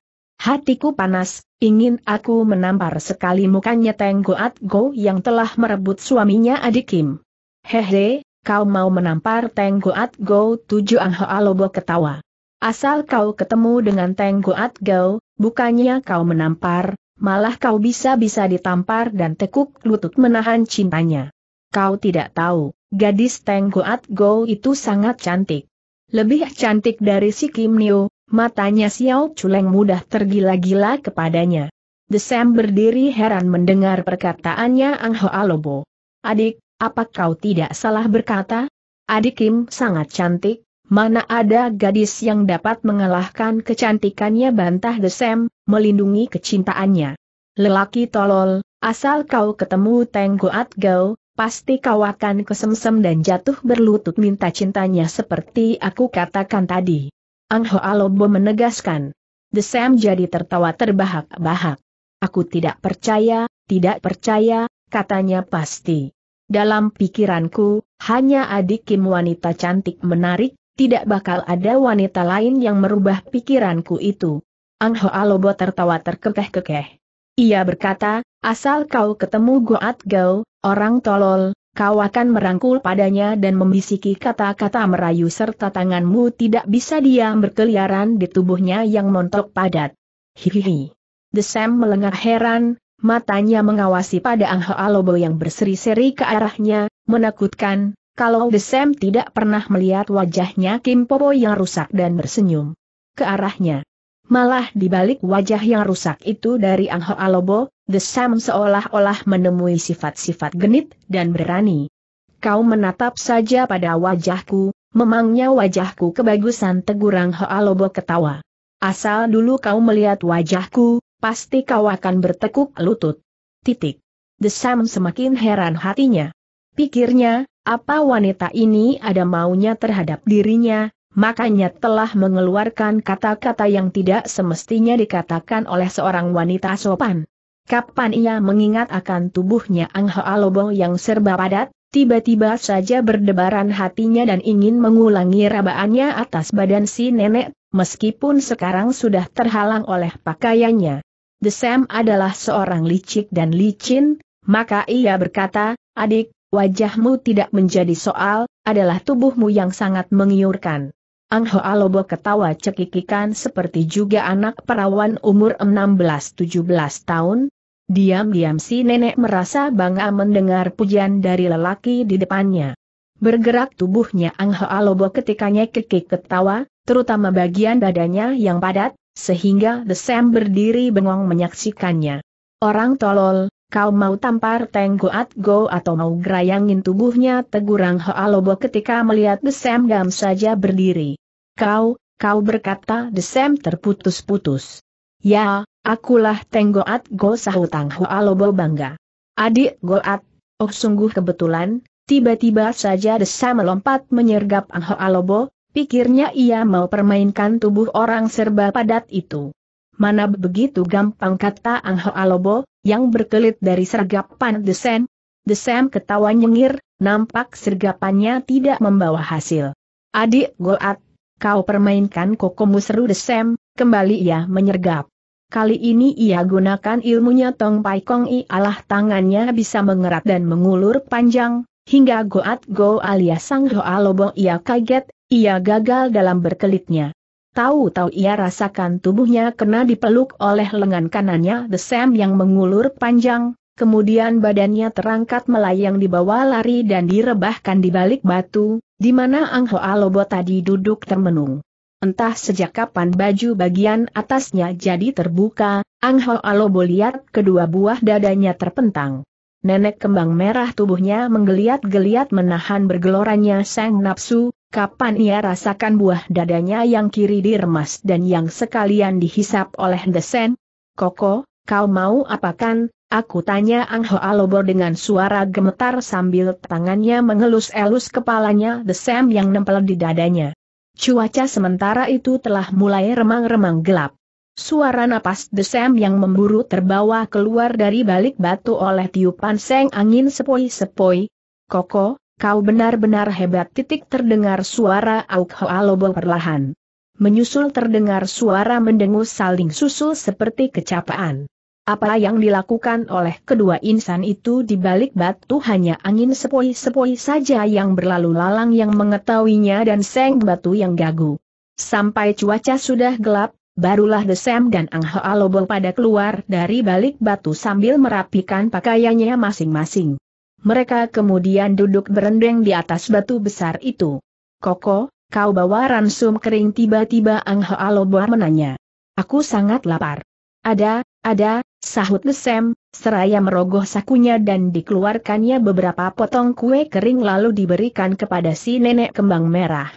Hatiku panas, ingin aku menampar sekali mukanya Tenggoat Atgo Go yang telah merebut suaminya adik Kim. Hehe, kau mau menampar Tenggoat Atgo? Go tujuh Ang Lobo ketawa. Asal kau ketemu dengan Tenggoat Atgo, Go, bukannya kau menampar, malah kau bisa-bisa ditampar dan tekuk lutut menahan cintanya. Kau tidak tahu, gadis Tenggoat Atgo Go itu sangat cantik. Lebih cantik dari si Kim Neo, matanya Xiao Chuleng mudah tergila-gila kepadanya. Desem berdiri heran mendengar perkataannya Ang Ho Alobo, Adik, apa kau tidak salah berkata? Adik Kim sangat cantik, mana ada gadis yang dapat mengalahkan kecantikannya bantah Desem, melindungi kecintaannya. Lelaki tolol, asal kau ketemu Teng Goat Gao, pasti kau akan kesemsem dan jatuh berlutut minta cintanya seperti aku katakan tadi. Ang Ho Alobo menegaskan. Sam jadi tertawa terbahak-bahak. Aku tidak percaya, tidak percaya, katanya pasti. Dalam pikiranku, hanya adik Kim wanita cantik menarik, tidak bakal ada wanita lain yang merubah pikiranku itu. Ang Ho Alobo tertawa terkekeh-kekeh. Ia berkata, asal kau ketemu Goat Gao, orang tolol, kau akan merangkul padanya dan membisiki kata-kata merayu serta tanganmu tidak bisa diam berkeliaran di tubuhnya yang montok padat. Hihihi. Desem melengah heran, matanya mengawasi pada Ang Alobo yang berseri-seri ke arahnya, menakutkan, kalau Desem tidak pernah melihat wajahnya Kim Popo yang rusak dan bersenyum. Ke arahnya. Malah di balik wajah yang rusak itu dari Ang Alobo, The desam seolah-olah menemui sifat-sifat genit dan berani. Kau menatap saja pada wajahku, memangnya wajahku kebagusan tegurang Ho Alobo ketawa. Asal dulu kau melihat wajahku, pasti kau akan bertekuk lutut. Titik. The Sam semakin heran hatinya. Pikirnya, apa wanita ini ada maunya terhadap dirinya, makanya telah mengeluarkan kata-kata yang tidak semestinya dikatakan oleh seorang wanita sopan. Kapan ia mengingat akan tubuhnya Ang alobo yang serba padat, tiba-tiba saja berdebaran hatinya dan ingin mengulangi rabaannya atas badan si nenek, meskipun sekarang sudah terhalang oleh pakaiannya. The Desem adalah seorang licik dan licin, maka ia berkata, adik, wajahmu tidak menjadi soal, adalah tubuhmu yang sangat mengiurkan. Ang Ho Alobo ketawa cekikikan seperti juga anak perawan umur 16-17 tahun. Diam-diam si nenek merasa bangga mendengar pujian dari lelaki di depannya. Bergerak tubuhnya Ang Ho Alobo ketika nyekikik ketawa, terutama bagian badannya yang padat, sehingga Desem berdiri bengong menyaksikannya. Orang tolol, Kau mau tampar Teng Goat Go atau mau gerayangin tubuhnya tegurang Hoalobo ketika melihat Desem Gam saja berdiri. Kau, kau berkata Desem terputus-putus. Ya, akulah Teng Goat Go sahutang Hoalobo bangga. Adik Goat, oh sungguh kebetulan, tiba-tiba saja Desem melompat menyergap Ang Hoalobo, pikirnya ia mau permainkan tubuh orang serba padat itu mana begitu gampang kata Ang Ho Alobo yang berkelit dari sergapan Desen. Desem ketawa nyengir, nampak sergapannya tidak membawa hasil. Adik goat. kau permainkan kokomu seru Desem, kembali ia menyergap. Kali ini ia gunakan ilmunya Tong Pai Kong I alah tangannya bisa mengerat dan mengulur panjang, hingga Goat Go alias Sang Ho Alobo ia kaget, ia gagal dalam berkelitnya. Tahu-tahu ia rasakan tubuhnya kena dipeluk oleh lengan kanannya The desem yang mengulur panjang, kemudian badannya terangkat melayang di bawah lari dan direbahkan di balik batu, di mana Ang Hoa Lobo tadi duduk termenung. Entah sejak kapan baju bagian atasnya jadi terbuka, Ang Hoa Lobo lihat kedua buah dadanya terpentang nenek kembang merah tubuhnya menggeliat-geliat menahan bergelorannya sang nafsu, kapan ia rasakan buah dadanya yang kiri diremas dan yang sekalian dihisap oleh desen? Koko, kau mau apakan? Aku tanya Ang Ho alobor dengan suara gemetar sambil tangannya mengelus-elus kepalanya desem yang nempel di dadanya. Cuaca sementara itu telah mulai remang-remang gelap. Suara napas desem yang memburu terbawa keluar dari balik batu oleh tiupan seng angin sepoi-sepoi. Koko, kau benar-benar hebat titik terdengar suara Auk Hoalobo perlahan. Menyusul terdengar suara mendengus saling susul seperti kecapaan. Apa yang dilakukan oleh kedua insan itu di balik batu hanya angin sepoi-sepoi saja yang berlalu lalang yang mengetahuinya dan seng batu yang gagu. Sampai cuaca sudah gelap, Barulah Desem dan Ang Hoa pada keluar dari balik batu sambil merapikan pakaiannya masing-masing. Mereka kemudian duduk berendeng di atas batu besar itu. Koko, kau bawa ransum kering tiba-tiba Ang Hoa menanya. Aku sangat lapar. Ada, ada, sahut Desem. seraya merogoh sakunya dan dikeluarkannya beberapa potong kue kering lalu diberikan kepada si nenek kembang merah.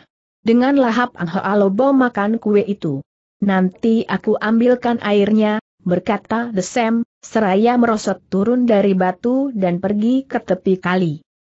Dengan lahap Ang Hoa makan kue itu nanti aku ambilkan airnya, berkata Desem, seraya merosot turun dari batu dan pergi ke tepi kali.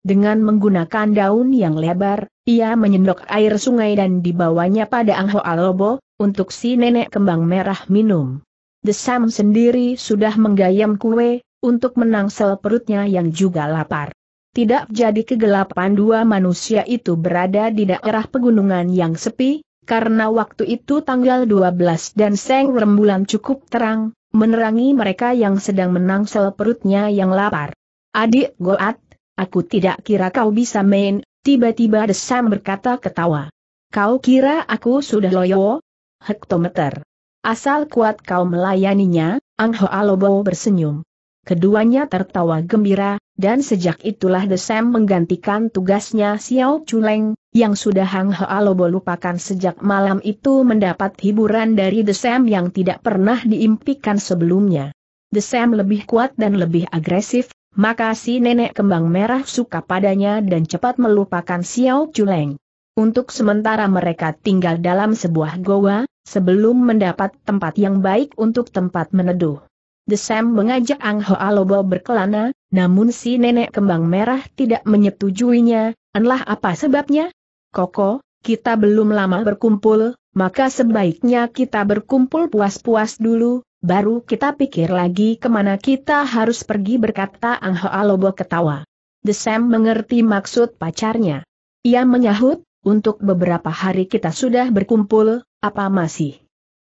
Dengan menggunakan daun yang lebar, ia menyendok air sungai dan dibawanya pada Angho Alobo, untuk si nenek kembang merah minum. Desam sendiri sudah menggayam kue, untuk menangsel perutnya yang juga lapar. Tidak jadi kegelapan dua manusia itu berada di daerah pegunungan yang sepi, karena waktu itu tanggal 12 dan seng rembulan cukup terang, menerangi mereka yang sedang menangsel perutnya yang lapar. Adik Goat, aku tidak kira kau bisa main, tiba-tiba Desam berkata ketawa. Kau kira aku sudah loyo? Hektometer. Asal kuat kau melayaninya, Ang Ho Alobo bersenyum. Keduanya tertawa gembira, dan sejak itulah Desem menggantikan tugasnya Xiao Chuleng, yang sudah Hang Healobo lupakan sejak malam itu mendapat hiburan dari Desem yang tidak pernah diimpikan sebelumnya. Desem lebih kuat dan lebih agresif, maka si nenek kembang merah suka padanya dan cepat melupakan Xiao Chuleng. Untuk sementara mereka tinggal dalam sebuah goa, sebelum mendapat tempat yang baik untuk tempat meneduh. Desem mengajak Ang Hoalobo berkelana, namun si nenek kembang merah tidak menyetujuinya, enlah apa sebabnya, Koko, kita belum lama berkumpul, maka sebaiknya kita berkumpul puas-puas dulu, baru kita pikir lagi kemana kita harus pergi berkata Ang Hoalobo ketawa. Desem mengerti maksud pacarnya. Ia menyahut, untuk beberapa hari kita sudah berkumpul, apa masih?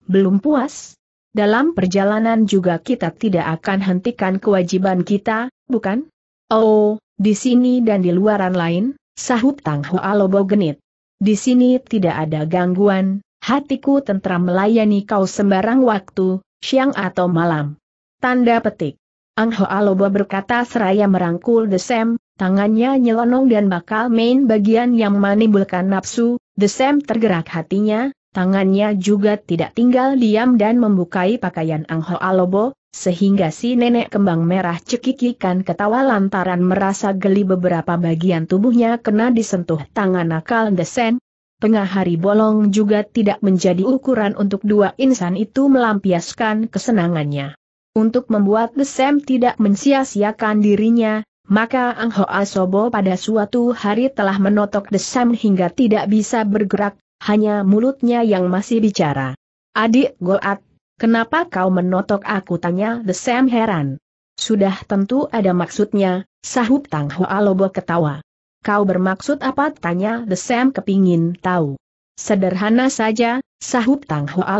Belum puas? Dalam perjalanan juga kita tidak akan hentikan kewajiban kita, bukan? Oh, di sini dan di luaran lain, Sahut Tang Hua Lobo genit. Di sini tidak ada gangguan, hatiku tentram melayani kau sembarang waktu, siang atau malam. Tanda petik. Ang Hoa Lobo berkata seraya merangkul Desem, tangannya nyelonong dan bakal main bagian yang menimbulkan nafsu, Desem tergerak hatinya, Tangannya juga tidak tinggal diam dan membukai pakaian Ang Ho Alobo, sehingga si nenek kembang merah cekikikan ketawa lantaran merasa geli beberapa bagian tubuhnya kena disentuh tangan nakal desen. Tengah hari bolong juga tidak menjadi ukuran untuk dua insan itu melampiaskan kesenangannya. Untuk membuat Desem tidak mensia-siakan dirinya, maka Ang Ho Asobo pada suatu hari telah menotok Desem hingga tidak bisa bergerak, hanya mulutnya yang masih bicara. Adik Golat, kenapa kau menotok aku tanya The Sam heran. Sudah tentu ada maksudnya, sahut Tang Hoa ketawa. Kau bermaksud apa tanya The Sam kepingin tahu. Sederhana saja, sahut Tang Hoa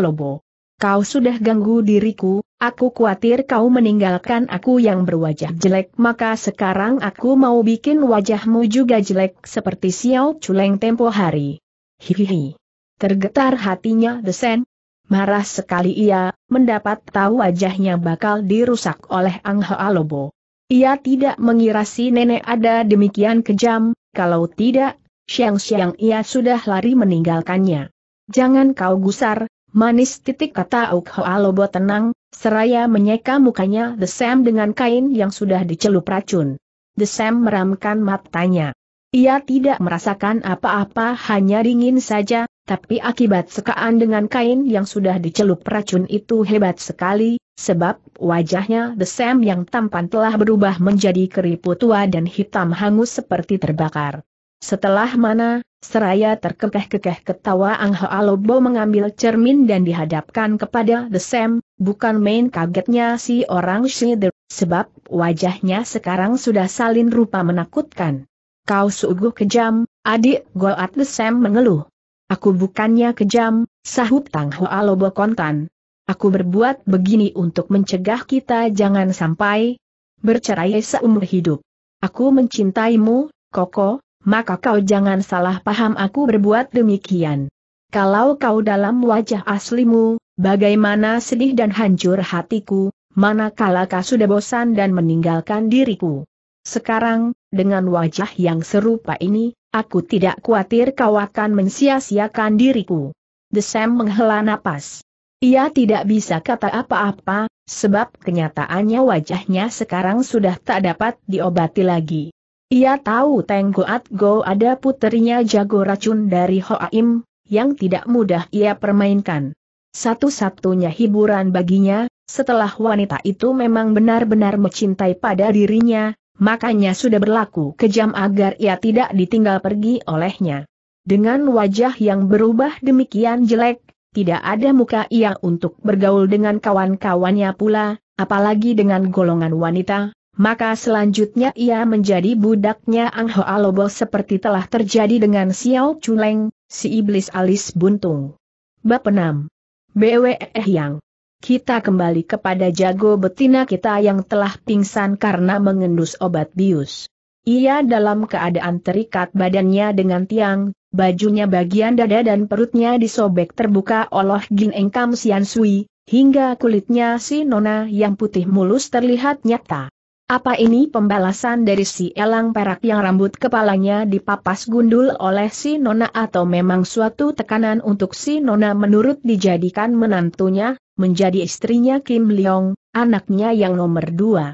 Kau sudah ganggu diriku, aku khawatir kau meninggalkan aku yang berwajah jelek maka sekarang aku mau bikin wajahmu juga jelek seperti Xiao Chuleng tempo hari. Hihihi. Tergetar hatinya Desen. Marah sekali ia, mendapat tahu wajahnya bakal dirusak oleh Ang Lobo. Ia tidak mengira si nenek ada demikian kejam, kalau tidak, siang-siang ia sudah lari meninggalkannya. Jangan kau gusar, manis titik kata Lobo tenang, seraya menyeka mukanya The Sam dengan kain yang sudah dicelup racun. The Sam meramkan matanya. Ia tidak merasakan apa-apa hanya dingin saja, tapi akibat sekaan dengan kain yang sudah dicelup racun itu hebat sekali, sebab wajahnya the desem yang tampan telah berubah menjadi keriput tua dan hitam hangus seperti terbakar. Setelah mana, seraya terkekeh-kekeh ketawa Ang Alobo mengambil cermin dan dihadapkan kepada the desem, bukan main kagetnya si orang Shider, sebab wajahnya sekarang sudah salin rupa menakutkan. Kau sungguh kejam, adik Goat Desem mengeluh. Aku bukannya kejam, sahut Tang Hoa Lobo kontan. Aku berbuat begini untuk mencegah kita jangan sampai bercerai seumur hidup. Aku mencintaimu, Koko, maka kau jangan salah paham aku berbuat demikian. Kalau kau dalam wajah aslimu, bagaimana sedih dan hancur hatiku, manakala kau sudah bosan dan meninggalkan diriku. Sekarang, dengan wajah yang serupa ini, aku tidak khawatir kau akan mensia-siakan diriku. Desem menghela napas. Ia tidak bisa kata apa-apa, sebab kenyataannya wajahnya sekarang sudah tak dapat diobati lagi. Ia tahu Teng Goat Go ada puterinya jago racun dari Hoaim, yang tidak mudah ia permainkan. Satu-satunya hiburan baginya, setelah wanita itu memang benar-benar mencintai pada dirinya, makanya sudah berlaku kejam agar ia tidak ditinggal pergi olehnya. Dengan wajah yang berubah demikian jelek, tidak ada muka ia untuk bergaul dengan kawan-kawannya pula, apalagi dengan golongan wanita, maka selanjutnya ia menjadi budaknya Ang Ho Alobo seperti telah terjadi dengan Xiao Chuleng, si iblis alis buntung. Bapenam. BWE Yang kita kembali kepada jago betina kita yang telah pingsan karena mengendus obat bius. Ia dalam keadaan terikat badannya dengan tiang, bajunya bagian dada dan perutnya disobek terbuka oleh Gin Engkam Sian Sui, hingga kulitnya si nona yang putih mulus terlihat nyata. Apa ini pembalasan dari si elang perak yang rambut kepalanya dipapas gundul oleh si Nona atau memang suatu tekanan untuk si Nona menurut dijadikan menantunya? menjadi istrinya Kim Leong, anaknya yang nomor dua.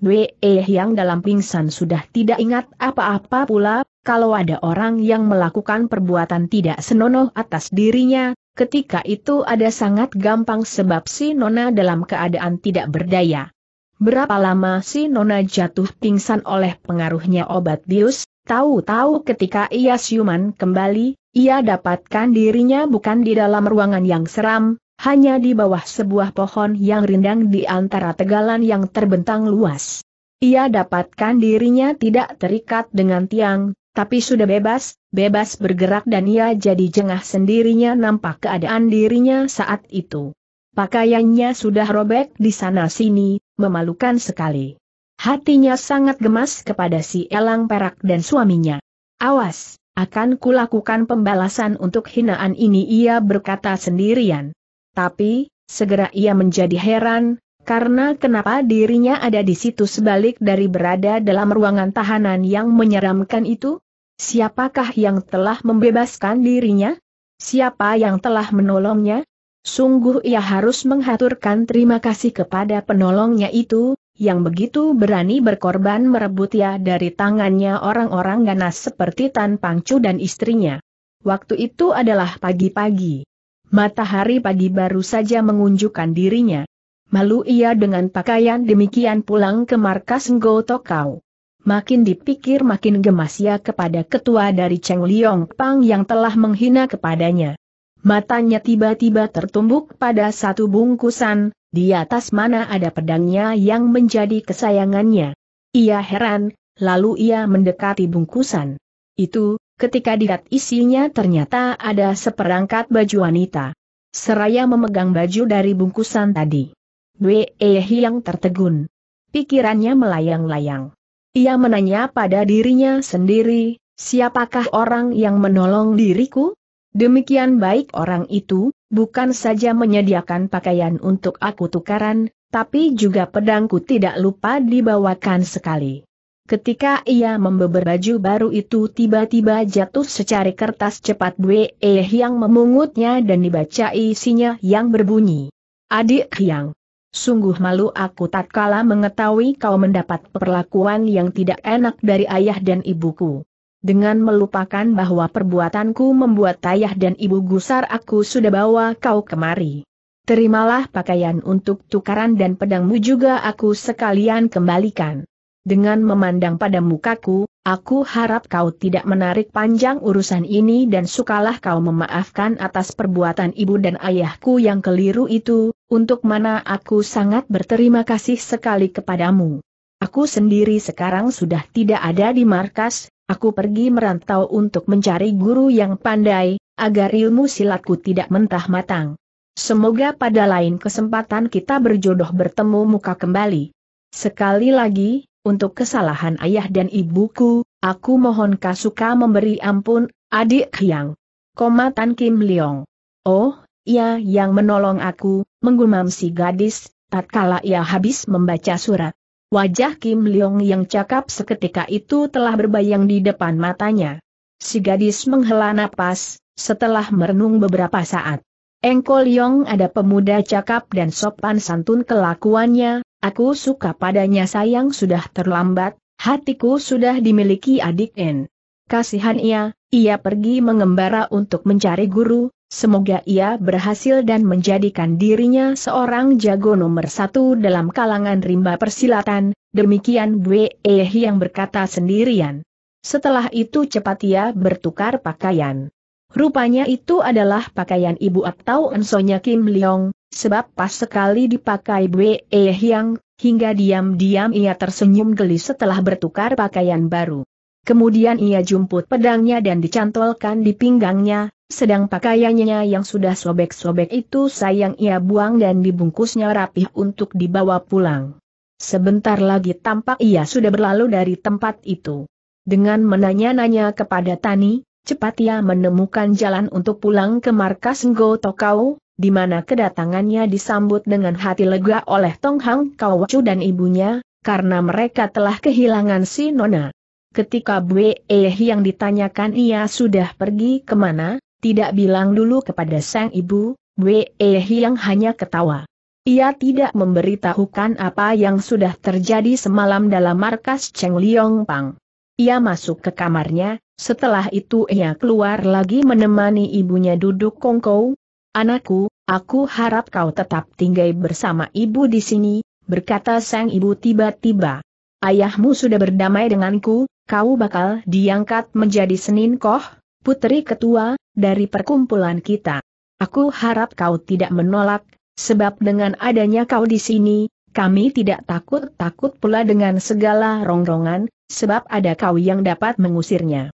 Wee eh yang dalam pingsan sudah tidak ingat apa-apa pula, kalau ada orang yang melakukan perbuatan tidak senonoh atas dirinya, ketika itu ada sangat gampang sebab si Nona dalam keadaan tidak berdaya. Berapa lama si Nona jatuh pingsan oleh pengaruhnya obat bius, tahu-tahu ketika ia siuman kembali, ia dapatkan dirinya bukan di dalam ruangan yang seram, hanya di bawah sebuah pohon yang rindang di antara tegalan yang terbentang luas. Ia dapatkan dirinya tidak terikat dengan tiang, tapi sudah bebas, bebas bergerak dan ia jadi jengah sendirinya nampak keadaan dirinya saat itu. Pakaiannya sudah robek di sana-sini, memalukan sekali. Hatinya sangat gemas kepada si elang perak dan suaminya. Awas, akan kulakukan pembalasan untuk hinaan ini ia berkata sendirian. Tapi, segera ia menjadi heran, karena kenapa dirinya ada di situ sebalik dari berada dalam ruangan tahanan yang menyeramkan itu? Siapakah yang telah membebaskan dirinya? Siapa yang telah menolongnya? Sungguh ia harus menghaturkan terima kasih kepada penolongnya itu, yang begitu berani berkorban merebut ia dari tangannya orang-orang ganas seperti Tan Pangcu dan istrinya. Waktu itu adalah pagi-pagi. Matahari pagi baru saja mengunjukkan dirinya. Malu ia dengan pakaian demikian pulang ke markas Ngo Tokau. Makin dipikir makin gemas ia kepada ketua dari Cheng Liong Pang yang telah menghina kepadanya. Matanya tiba-tiba tertumbuk pada satu bungkusan, di atas mana ada pedangnya yang menjadi kesayangannya. Ia heran, lalu ia mendekati bungkusan. Itu, Ketika dilihat isinya ternyata ada seperangkat baju wanita. Seraya memegang baju dari bungkusan tadi. Dwe yang tertegun. Pikirannya melayang-layang. Ia menanya pada dirinya sendiri, siapakah orang yang menolong diriku? Demikian baik orang itu, bukan saja menyediakan pakaian untuk aku tukaran, tapi juga pedangku tidak lupa dibawakan sekali. Ketika ia membeber baju baru itu tiba-tiba jatuh secari kertas cepat Dwe Eh yang memungutnya dan dibaca isinya yang berbunyi. Adik Hyang, Sungguh malu aku tak kala mengetahui kau mendapat perlakuan yang tidak enak dari ayah dan ibuku. Dengan melupakan bahwa perbuatanku membuat ayah dan ibu gusar aku sudah bawa kau kemari. Terimalah pakaian untuk tukaran dan pedangmu juga aku sekalian kembalikan dengan memandang pada mukaku, aku harap kau tidak menarik panjang urusan ini dan sukalah kau memaafkan atas perbuatan ibu dan ayahku yang keliru itu, untuk mana aku sangat berterima kasih sekali kepadamu. Aku sendiri sekarang sudah tidak ada di markas, aku pergi merantau untuk mencari guru yang pandai, agar ilmu silatku tidak mentah matang. Semoga pada lain kesempatan kita berjodoh bertemu muka kembali. Sekali lagi, untuk kesalahan ayah dan ibuku, aku mohon Kasuka memberi ampun, adik yang. Koma Tan Kim Leong. Oh, ia yang menolong aku, menggumam si gadis, tatkala ia habis membaca surat. Wajah Kim Leong yang cakap seketika itu telah berbayang di depan matanya. Si gadis menghela napas, setelah merenung beberapa saat. Engkol Yong ada pemuda cakap dan sopan santun kelakuannya, aku suka padanya sayang sudah terlambat, hatiku sudah dimiliki adik N. Kasihan ia, ia pergi mengembara untuk mencari guru, semoga ia berhasil dan menjadikan dirinya seorang jago nomor satu dalam kalangan rimba persilatan, demikian Bwe yang berkata sendirian. Setelah itu cepat ia bertukar pakaian. Rupanya itu adalah pakaian ibu atau ensonya Kim Leong, sebab pas sekali dipakai Bwe Hyang, hingga diam-diam ia tersenyum geli setelah bertukar pakaian baru. Kemudian ia jumput pedangnya dan dicantolkan di pinggangnya, sedang pakaiannya yang sudah sobek-sobek itu sayang ia buang dan dibungkusnya rapih untuk dibawa pulang. Sebentar lagi tampak ia sudah berlalu dari tempat itu. Dengan menanya-nanya kepada Tani, cepat ia menemukan jalan untuk pulang ke markas Ngo Tokau, di mana kedatangannya disambut dengan hati lega oleh Tong Hang Kawacu dan ibunya, karena mereka telah kehilangan si Nona. Ketika Bue eh yang ditanyakan ia sudah pergi kemana, tidak bilang dulu kepada sang ibu, Bue eh yang hanya ketawa. Ia tidak memberitahukan apa yang sudah terjadi semalam dalam markas Cheng Liong Pang. Ia masuk ke kamarnya, setelah itu ia keluar lagi menemani ibunya duduk kongkow. Anakku, aku harap kau tetap tinggal bersama ibu di sini, berkata sang ibu tiba-tiba. Ayahmu sudah berdamai denganku, kau bakal diangkat menjadi Senin Koh, putri ketua, dari perkumpulan kita. Aku harap kau tidak menolak, sebab dengan adanya kau di sini, kami tidak takut-takut pula dengan segala rongrongan, sebab ada kau yang dapat mengusirnya.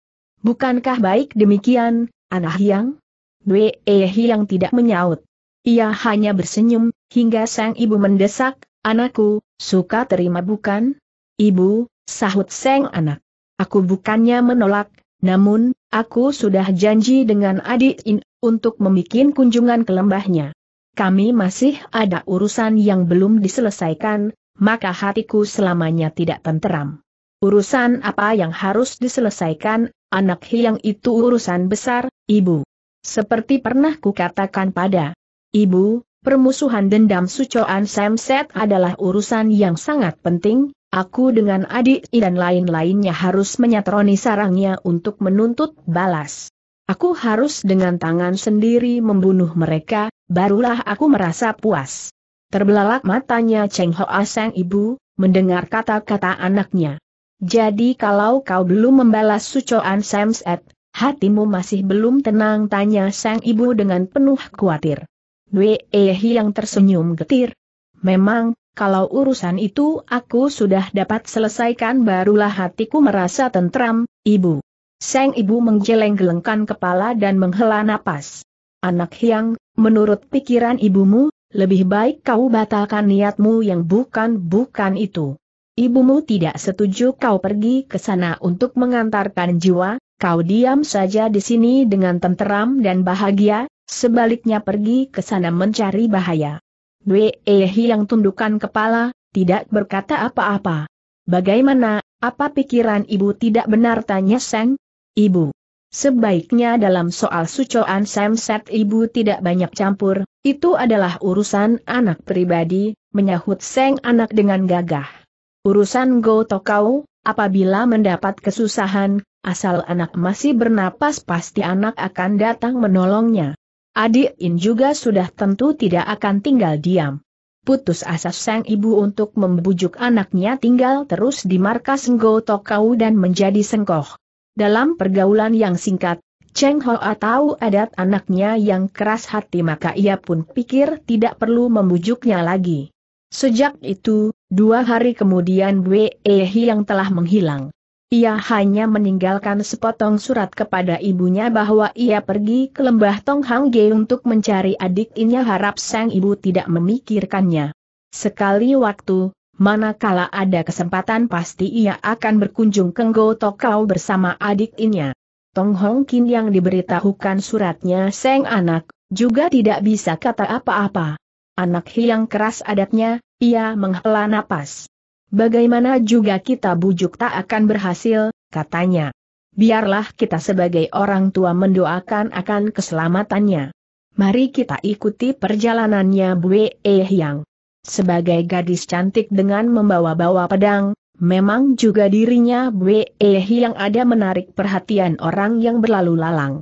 Bukankah baik demikian, Anak Hyang? Wee eh Hyang tidak menyaut. Ia hanya bersenyum, hingga sang ibu mendesak, anakku, suka terima bukan? Ibu, sahut sang anak. Aku bukannya menolak, namun, aku sudah janji dengan adik In untuk membuat kunjungan ke lembahnya. Kami masih ada urusan yang belum diselesaikan, maka hatiku selamanya tidak tenteram. Urusan apa yang harus diselesaikan Anak hilang itu urusan besar, Ibu. Seperti pernah kukatakan pada Ibu, permusuhan dendam sucoan Samset adalah urusan yang sangat penting, aku dengan adik dan lain-lainnya harus menyatroni sarangnya untuk menuntut balas. Aku harus dengan tangan sendiri membunuh mereka, barulah aku merasa puas. Terbelalak matanya Cheng Ho aseng ibu, mendengar kata-kata anaknya. Jadi kalau kau belum membalas sucoan Samset, hatimu masih belum tenang tanya sang ibu dengan penuh khawatir. Weehi yang tersenyum getir. Memang, kalau urusan itu aku sudah dapat selesaikan barulah hatiku merasa tentram, ibu. Sang ibu menggeleng-gelengkan kepala dan menghela napas. Anak Hyang, menurut pikiran ibumu, lebih baik kau batalkan niatmu yang bukan-bukan itu. Ibumu tidak setuju kau pergi ke sana untuk mengantarkan jiwa, kau diam saja di sini dengan tenteram dan bahagia, sebaliknya pergi ke sana mencari bahaya. Dwe Ehi yang tundukkan kepala, tidak berkata apa-apa. Bagaimana, apa pikiran ibu tidak benar tanya Seng? Ibu. Sebaiknya dalam soal sucoan Samset ibu tidak banyak campur, itu adalah urusan anak pribadi, menyahut Seng anak dengan gagah. Urusan Go Tokau, apabila mendapat kesusahan, asal anak masih bernapas pasti anak akan datang menolongnya. Adik In juga sudah tentu tidak akan tinggal diam. Putus asa sang ibu untuk membujuk anaknya tinggal terus di markas Go Tokau dan menjadi sengkoh. Dalam pergaulan yang singkat, Cheng Ho tahu adat anaknya yang keras hati maka ia pun pikir tidak perlu membujuknya lagi. Sejak itu, dua hari kemudian Wei Ehi yang telah menghilang. Ia hanya meninggalkan sepotong surat kepada ibunya bahwa ia pergi ke lembah Tong Tonghangge untuk mencari adiknya harap sang ibu tidak memikirkannya. Sekali waktu, manakala ada kesempatan pasti ia akan berkunjung ke Ngo Tokau bersama adik adiknya. Tong Hong Kin yang diberitahukan suratnya sang anak, juga tidak bisa kata apa-apa. Anak hilang keras adatnya, ia menghela napas. Bagaimana juga kita bujuk tak akan berhasil, katanya. Biarlah kita sebagai orang tua mendoakan akan keselamatannya. Mari kita ikuti perjalanannya Bue Yang. Sebagai gadis cantik dengan membawa-bawa pedang, memang juga dirinya Bue Yang ada menarik perhatian orang yang berlalu lalang.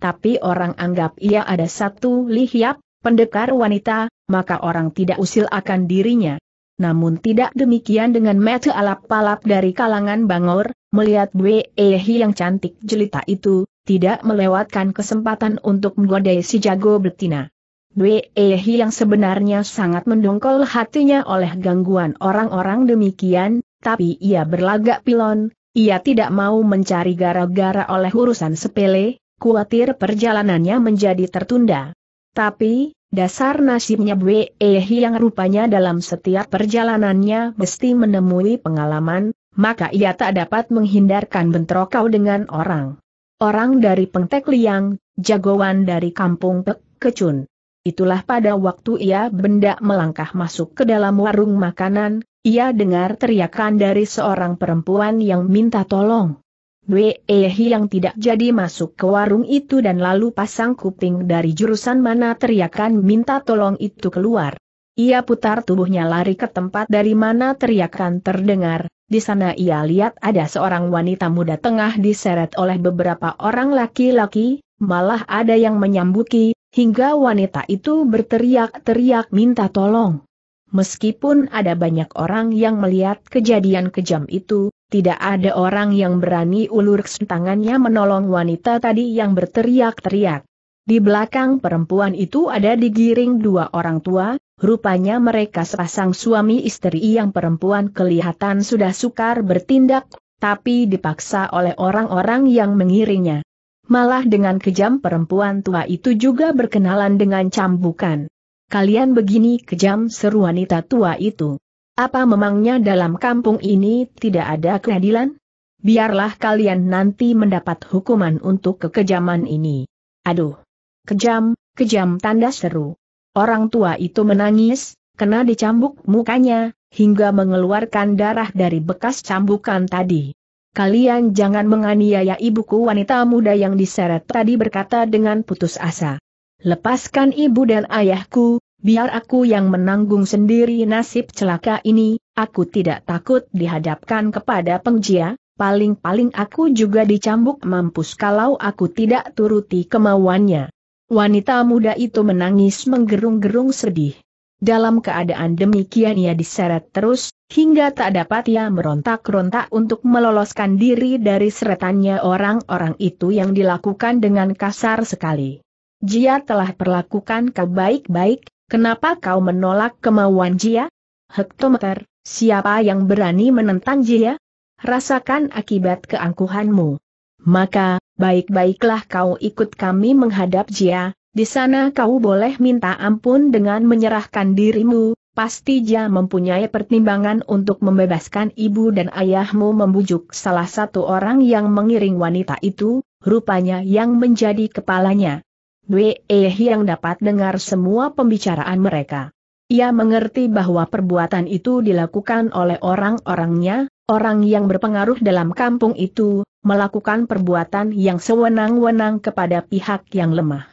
Tapi orang anggap ia ada satu lihiap, pendekar wanita, maka orang tidak usil akan dirinya. Namun tidak demikian dengan mete alap palap dari kalangan Bangor, melihat Bwe Ehi yang cantik jelita itu, tidak melewatkan kesempatan untuk menggodai si jago betina. Bwe Ehi yang sebenarnya sangat mendongkol hatinya oleh gangguan orang-orang demikian, tapi ia berlagak pilon, ia tidak mau mencari gara-gara oleh urusan sepele, khawatir perjalanannya menjadi tertunda. Tapi, Dasar nasibnya Bwe Ehi yang rupanya dalam setiap perjalanannya mesti menemui pengalaman, maka ia tak dapat menghindarkan bentrok kau dengan orang. Orang dari Pengtek Liang, jagoan dari kampung Pek Kecun. Itulah pada waktu ia benda melangkah masuk ke dalam warung makanan, ia dengar teriakan dari seorang perempuan yang minta tolong. Wei yang tidak jadi masuk ke warung itu dan lalu pasang kuping dari jurusan mana teriakan minta tolong itu keluar. Ia putar tubuhnya lari ke tempat dari mana teriakan terdengar, di sana ia lihat ada seorang wanita muda tengah diseret oleh beberapa orang laki-laki, malah ada yang menyambuki, hingga wanita itu berteriak-teriak minta tolong. Meskipun ada banyak orang yang melihat kejadian kejam itu, tidak ada orang yang berani ulur tangannya menolong wanita tadi yang berteriak-teriak. Di belakang perempuan itu ada digiring dua orang tua, rupanya mereka sepasang suami istri yang perempuan kelihatan sudah sukar bertindak, tapi dipaksa oleh orang-orang yang mengiringnya. Malah dengan kejam perempuan tua itu juga berkenalan dengan cambukan. Kalian begini kejam seru wanita tua itu. Apa memangnya dalam kampung ini tidak ada keadilan? Biarlah kalian nanti mendapat hukuman untuk kekejaman ini. Aduh! Kejam, kejam tanda seru. Orang tua itu menangis, kena dicambuk mukanya, hingga mengeluarkan darah dari bekas cambukan tadi. Kalian jangan menganiaya ibuku wanita muda yang diseret tadi berkata dengan putus asa. Lepaskan ibu dan ayahku, biar aku yang menanggung sendiri nasib celaka ini, aku tidak takut dihadapkan kepada pengjia, paling-paling aku juga dicambuk mampus kalau aku tidak turuti kemauannya. Wanita muda itu menangis menggerung-gerung sedih. Dalam keadaan demikian ia diseret terus, hingga tak dapat ia merontak-rontak untuk meloloskan diri dari seretannya orang-orang itu yang dilakukan dengan kasar sekali. Jia telah perlakukan kebaik-baik, Kenapa kau menolak kemauan Jia? Hektometer, siapa yang berani menentang Jia? Rasakan akibat keangkuhanmu. Maka, baik-baiklah kau ikut kami menghadap Jia, di sana kau boleh minta ampun dengan menyerahkan dirimu, pasti Jia mempunyai pertimbangan untuk membebaskan ibu dan ayahmu membujuk salah satu orang yang mengiring wanita itu, rupanya yang menjadi kepalanya. Wei E yang dapat dengar semua pembicaraan mereka. Ia mengerti bahwa perbuatan itu dilakukan oleh orang-orangnya, orang yang berpengaruh dalam kampung itu, melakukan perbuatan yang sewenang-wenang kepada pihak yang lemah.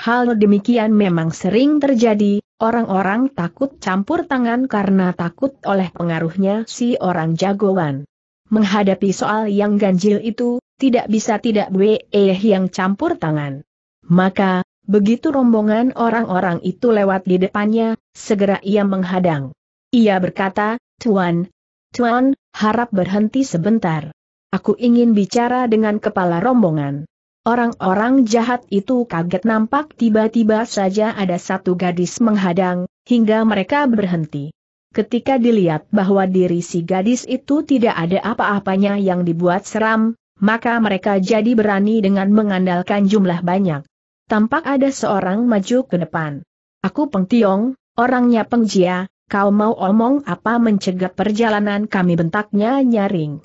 Hal demikian memang sering terjadi, orang-orang takut campur tangan karena takut oleh pengaruhnya si orang jagoan. Menghadapi soal yang ganjil itu, tidak bisa tidak Weh yang campur tangan. Maka, begitu rombongan orang-orang itu lewat di depannya, segera ia menghadang. Ia berkata, Tuan, Tuan, harap berhenti sebentar. Aku ingin bicara dengan kepala rombongan. Orang-orang jahat itu kaget nampak tiba-tiba saja ada satu gadis menghadang, hingga mereka berhenti. Ketika dilihat bahwa diri si gadis itu tidak ada apa-apanya yang dibuat seram, maka mereka jadi berani dengan mengandalkan jumlah banyak tampak ada seorang maju ke depan. Aku Peng Tiong, orangnya Peng Jia, kau mau omong apa mencegah perjalanan kami bentaknya nyaring.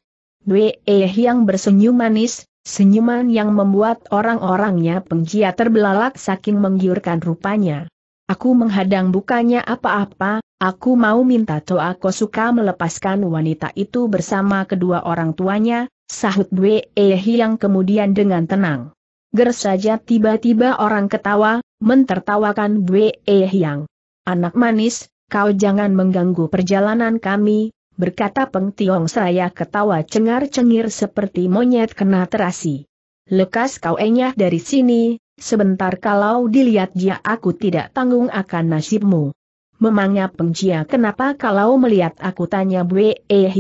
Wei e yang bersenyum manis, senyuman yang membuat orang-orangnya Peng Jia terbelalak saking menggiurkan rupanya. Aku menghadang bukannya apa-apa, aku mau minta Toa suka melepaskan wanita itu bersama kedua orang tuanya, sahut Dwee yang kemudian dengan tenang. Ger saja tiba-tiba orang ketawa, mentertawakan Bwe Hyang. Anak manis, kau jangan mengganggu perjalanan kami, berkata Peng Tiong Seraya ketawa cengar-cengir seperti monyet kena terasi. Lekas kau enyah dari sini, sebentar kalau dilihat dia aku tidak tanggung akan nasibmu. Memangnya Peng Jia kenapa kalau melihat aku tanya Bwe Eh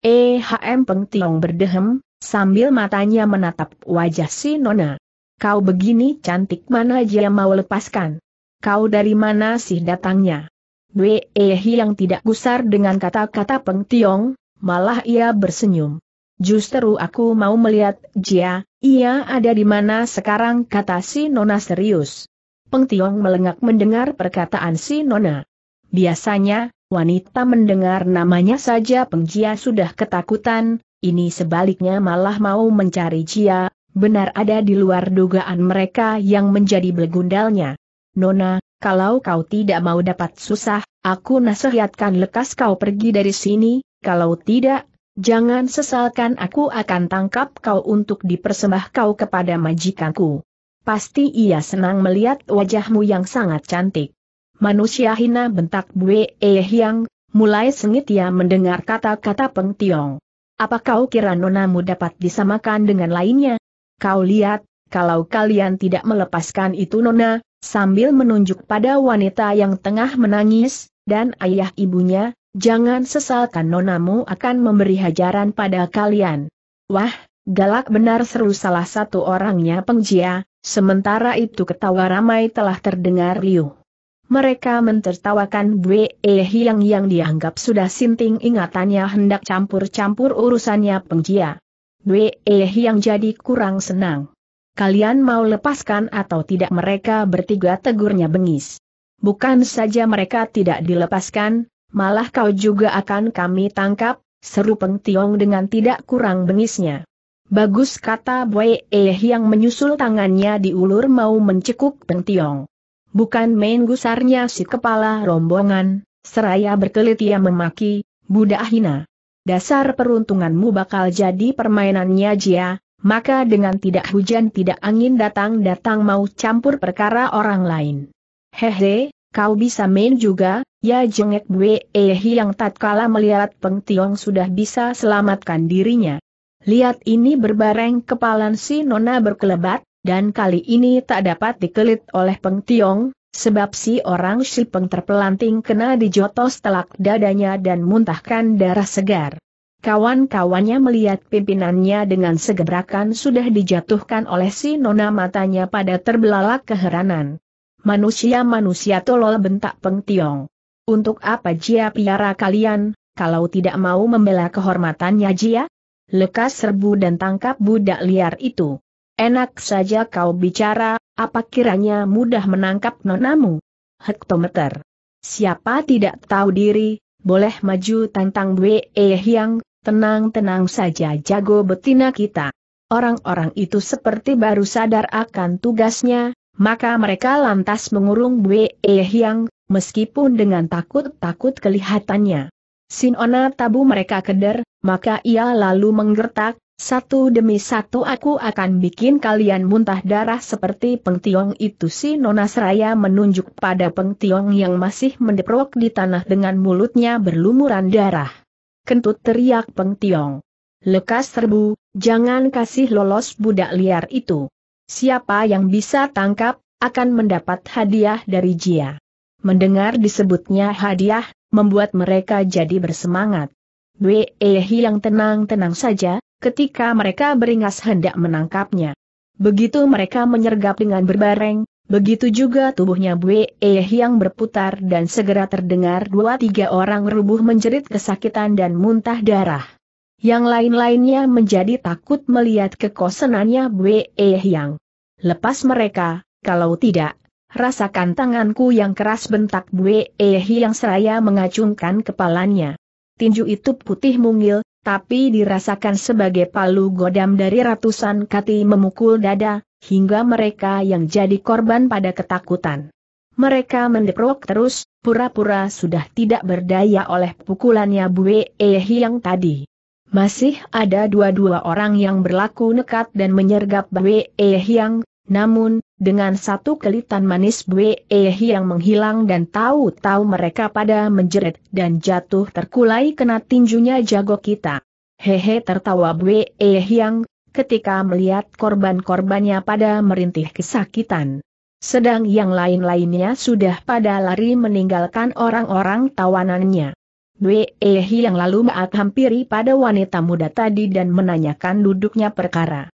EHM Peng Tiong berdehem, sambil matanya menatap wajah si Nona. Kau begini cantik mana dia mau lepaskan? Kau dari mana sih datangnya? Wei, eh yang tidak gusar dengan kata-kata Peng Tiong, malah ia bersenyum. Justru aku mau melihat Jia, ia ada di mana sekarang kata si Nona serius. Peng Tiong melengak mendengar perkataan si Nona. Biasanya, wanita mendengar namanya saja Peng Jia sudah ketakutan, ini sebaliknya malah mau mencari Cia, benar ada di luar dugaan mereka yang menjadi begundalnya. Nona, kalau kau tidak mau dapat susah, aku nasihatkan lekas kau pergi dari sini, kalau tidak, jangan sesalkan aku akan tangkap kau untuk dipersembah kau kepada majikanku. Pasti ia senang melihat wajahmu yang sangat cantik. Manusia hina bentak Bue Eh Yang, mulai sengit ia mendengar kata-kata Peng Tiong. Apa kau kira nonamu dapat disamakan dengan lainnya? Kau lihat, kalau kalian tidak melepaskan itu nona, sambil menunjuk pada wanita yang tengah menangis, dan ayah ibunya, jangan sesalkan nonamu akan memberi hajaran pada kalian. Wah, galak benar seru salah satu orangnya pengjia, sementara itu ketawa ramai telah terdengar riuh mereka mentertawakan Bwe Hiang yang dianggap sudah sinting ingatannya hendak campur-campur urusannya pengjia. Bwe Hiang jadi kurang senang. Kalian mau lepaskan atau tidak mereka bertiga tegurnya bengis. Bukan saja mereka tidak dilepaskan, malah kau juga akan kami tangkap, seru Peng Tiong dengan tidak kurang bengisnya. Bagus kata Bwe Hiang menyusul tangannya diulur mau mencekuk Peng Tiong bukan main gusarnya si kepala rombongan, seraya berkelit ia memaki, budak hina. Dasar peruntunganmu bakal jadi permainannya jia, maka dengan tidak hujan tidak angin datang-datang mau campur perkara orang lain. Hehe, kau bisa main juga, ya jengek gue ehi yang tatkala melihat Tiong sudah bisa selamatkan dirinya. Lihat ini berbareng kepalan si nona berkelebat, dan kali ini tak dapat dikelit oleh Peng Tiong, sebab si orang si Peng terpelanting kena dijotos telak dadanya dan muntahkan darah segar. Kawan-kawannya melihat pimpinannya dengan segebrakan sudah dijatuhkan oleh si Nona matanya pada terbelalak keheranan. Manusia-manusia tolol bentak Peng Tiong. Untuk apa Jia piara kalian, kalau tidak mau membela kehormatannya Jia? Lekas serbu dan tangkap budak liar itu. Enak saja kau bicara, apa kiranya mudah menangkap nonamu? Hektometer. Siapa tidak tahu diri, boleh maju tantang Wei Hyang, tenang-tenang saja jago betina kita. Orang-orang itu seperti baru sadar akan tugasnya, maka mereka lantas mengurung Wei Hyang, meskipun dengan takut-takut kelihatannya. Sinona tabu mereka keder, maka ia lalu menggertak, satu demi satu aku akan bikin kalian muntah darah seperti pengtiong itu si Nona Seraya menunjuk pada pengtiong yang masih mendeprok di tanah dengan mulutnya berlumuran darah. Kentut teriak pengtiong. Lekas serbu, jangan kasih lolos budak liar itu. Siapa yang bisa tangkap, akan mendapat hadiah dari Jia. Mendengar disebutnya hadiah, membuat mereka jadi bersemangat. Wei eh, yang tenang-tenang saja, ketika mereka beringas hendak menangkapnya. Begitu mereka menyergap dengan berbareng, begitu juga tubuhnya Bue yang berputar dan segera terdengar dua tiga orang rubuh menjerit kesakitan dan muntah darah. Yang lain-lainnya menjadi takut melihat kekosenannya Bue yang. Lepas mereka, kalau tidak, rasakan tanganku yang keras bentak Bue yang seraya mengacungkan kepalanya. Tinju itu putih mungil, tapi dirasakan sebagai palu godam dari ratusan kati memukul dada, hingga mereka yang jadi korban pada ketakutan. Mereka mendeprok terus, pura-pura sudah tidak berdaya oleh pukulannya Bue Ehi yang tadi. Masih ada dua-dua orang yang berlaku nekat dan menyergap Bue Ehi yang, namun, dengan satu kelitan manis Bwe yang menghilang dan tahu-tahu mereka pada menjerit dan jatuh terkulai kena tinjunya jago kita. Hehe tertawa Bwe yang ketika melihat korban-korbannya pada merintih kesakitan. Sedang yang lain-lainnya sudah pada lari meninggalkan orang-orang tawanannya. Wei yang lalu maat hampiri pada wanita muda tadi dan menanyakan duduknya perkara.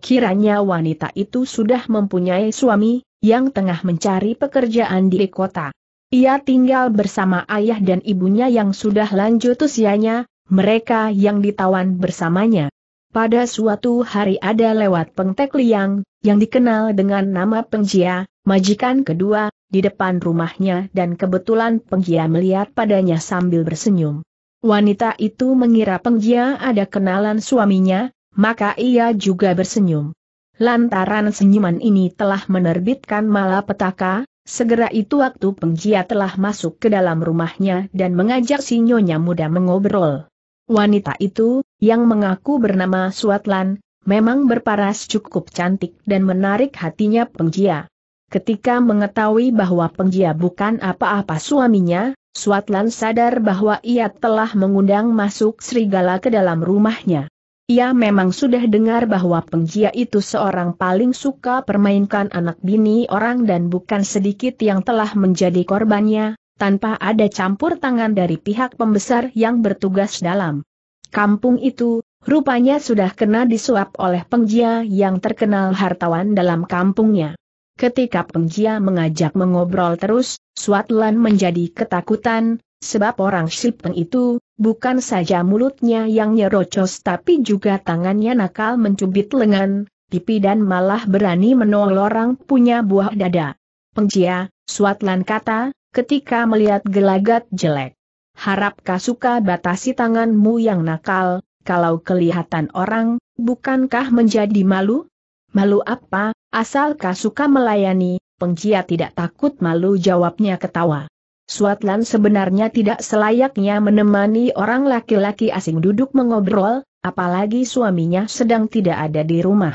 Kiranya wanita itu sudah mempunyai suami, yang tengah mencari pekerjaan di kota. Ia tinggal bersama ayah dan ibunya yang sudah lanjut usianya, mereka yang ditawan bersamanya. Pada suatu hari ada lewat Pengtek Liang, yang dikenal dengan nama Pengjia, majikan kedua, di depan rumahnya dan kebetulan Pengjia melihat padanya sambil bersenyum. Wanita itu mengira Pengjia ada kenalan suaminya, maka ia juga bersenyum. Lantaran senyuman ini telah menerbitkan malapetaka, segera itu waktu penggiat telah masuk ke dalam rumahnya dan mengajak si nyonya muda mengobrol. Wanita itu, yang mengaku bernama Suatlan, memang berparas cukup cantik dan menarik hatinya penggia. Ketika mengetahui bahwa penggia bukan apa-apa suaminya, Suatlan sadar bahwa ia telah mengundang masuk serigala ke dalam rumahnya. Ia memang sudah dengar bahwa penggia itu seorang paling suka permainkan anak bini orang dan bukan sedikit yang telah menjadi korbannya, tanpa ada campur tangan dari pihak pembesar yang bertugas dalam kampung itu, rupanya sudah kena disuap oleh penggia yang terkenal hartawan dalam kampungnya. Ketika penggia mengajak mengobrol terus, Suatlan menjadi ketakutan, sebab orang Shipeng itu, Bukan saja mulutnya yang nyerocos tapi juga tangannya nakal mencubit lengan, pipi dan malah berani menolong orang punya buah dada. Pengjia, Suatlan kata, ketika melihat gelagat jelek. Harap kasuka batasi tanganmu yang nakal, kalau kelihatan orang, bukankah menjadi malu? Malu apa, asal kasuka melayani, pengjia tidak takut malu jawabnya ketawa. Suatlan sebenarnya tidak selayaknya menemani orang laki-laki asing duduk mengobrol, apalagi suaminya sedang tidak ada di rumah.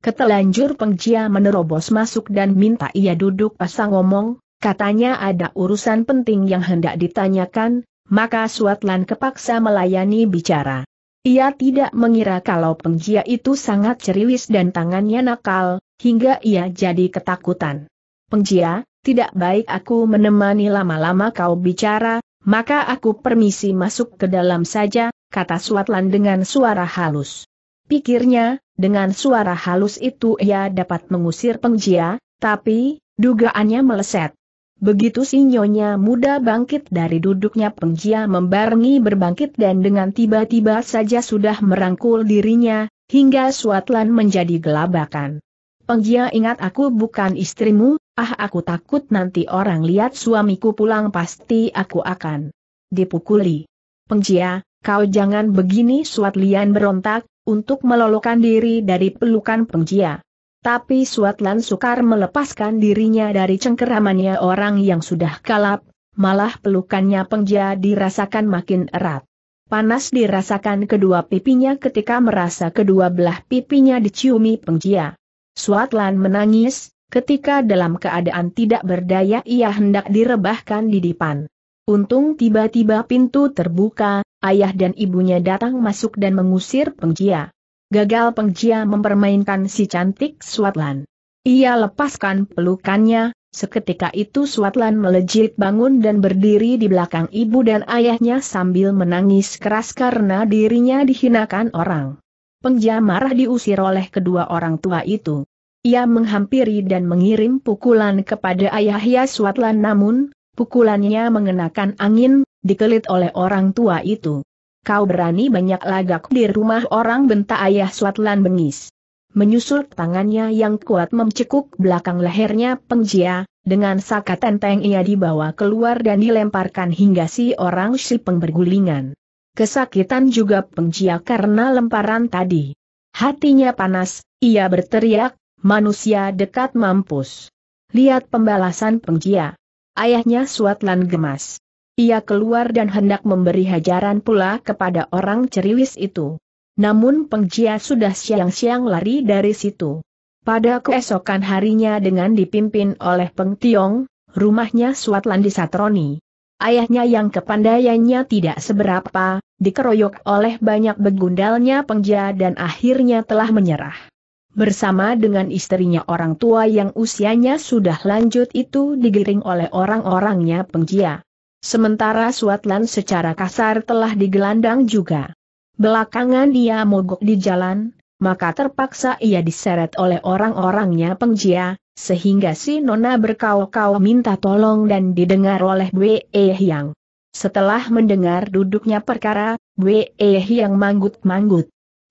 Ketelanjur pengjia menerobos masuk dan minta ia duduk pasang ngomong, katanya ada urusan penting yang hendak ditanyakan, maka Suatlan kepaksa melayani bicara. Ia tidak mengira kalau pengjia itu sangat ceriwis dan tangannya nakal, hingga ia jadi ketakutan. Pengjia, tidak baik aku menemani lama-lama kau bicara, maka aku permisi masuk ke dalam saja, kata Suatlan dengan suara halus. Pikirnya, dengan suara halus itu ia dapat mengusir pengjia, tapi, dugaannya meleset. Begitu sinyonya muda bangkit dari duduknya pengjia membarengi berbangkit dan dengan tiba-tiba saja sudah merangkul dirinya, hingga Suatlan menjadi gelabakan. Penggia ingat aku bukan istrimu, Ah aku takut nanti orang lihat suamiku pulang pasti aku akan dipukuli. Pengjia, kau jangan begini Suat Lian berontak, untuk melolokan diri dari pelukan pengjia. Tapi Suat Lan sukar melepaskan dirinya dari cengkeramannya orang yang sudah kalap, malah pelukannya pengjia dirasakan makin erat. Panas dirasakan kedua pipinya ketika merasa kedua belah pipinya diciumi pengjia. Suat Lan menangis, Ketika dalam keadaan tidak berdaya ia hendak direbahkan di depan, Untung tiba-tiba pintu terbuka, ayah dan ibunya datang masuk dan mengusir pengjia. Gagal pengjia mempermainkan si cantik Swatlan. Ia lepaskan pelukannya, seketika itu Swatlan melejit bangun dan berdiri di belakang ibu dan ayahnya sambil menangis keras karena dirinya dihinakan orang. Pengjia marah diusir oleh kedua orang tua itu. Ia menghampiri dan mengirim pukulan kepada ayah Yaswatlan namun, pukulannya mengenakan angin, dikelit oleh orang tua itu. Kau berani banyak lagak di rumah orang bentak ayah Swatlan bengis. Menyusul tangannya yang kuat memcekuk belakang lehernya pengjia, dengan saka tenteng ia dibawa keluar dan dilemparkan hingga si orang si pengbergulingan. Kesakitan juga pengjia karena lemparan tadi. Hatinya panas, ia berteriak, Manusia dekat mampus. Lihat pembalasan pengjia. Ayahnya Suatlan gemas. Ia keluar dan hendak memberi hajaran pula kepada orang ceriwis itu. Namun pengjia sudah siang-siang lari dari situ. Pada keesokan harinya dengan dipimpin oleh Peng Tiong, rumahnya Suatlan disatroni. Ayahnya yang kepandaiannya tidak seberapa, dikeroyok oleh banyak begundalnya pengjia dan akhirnya telah menyerah. Bersama dengan istrinya orang tua yang usianya sudah lanjut itu digiring oleh orang-orangnya penggia. Sementara Suatlan secara kasar telah digelandang juga. Belakangan dia mogok di jalan, maka terpaksa ia diseret oleh orang-orangnya penggia, sehingga si Nona berkau-kau minta tolong dan didengar oleh Wei Yang. Setelah mendengar duduknya perkara, Wei Yang manggut-manggut.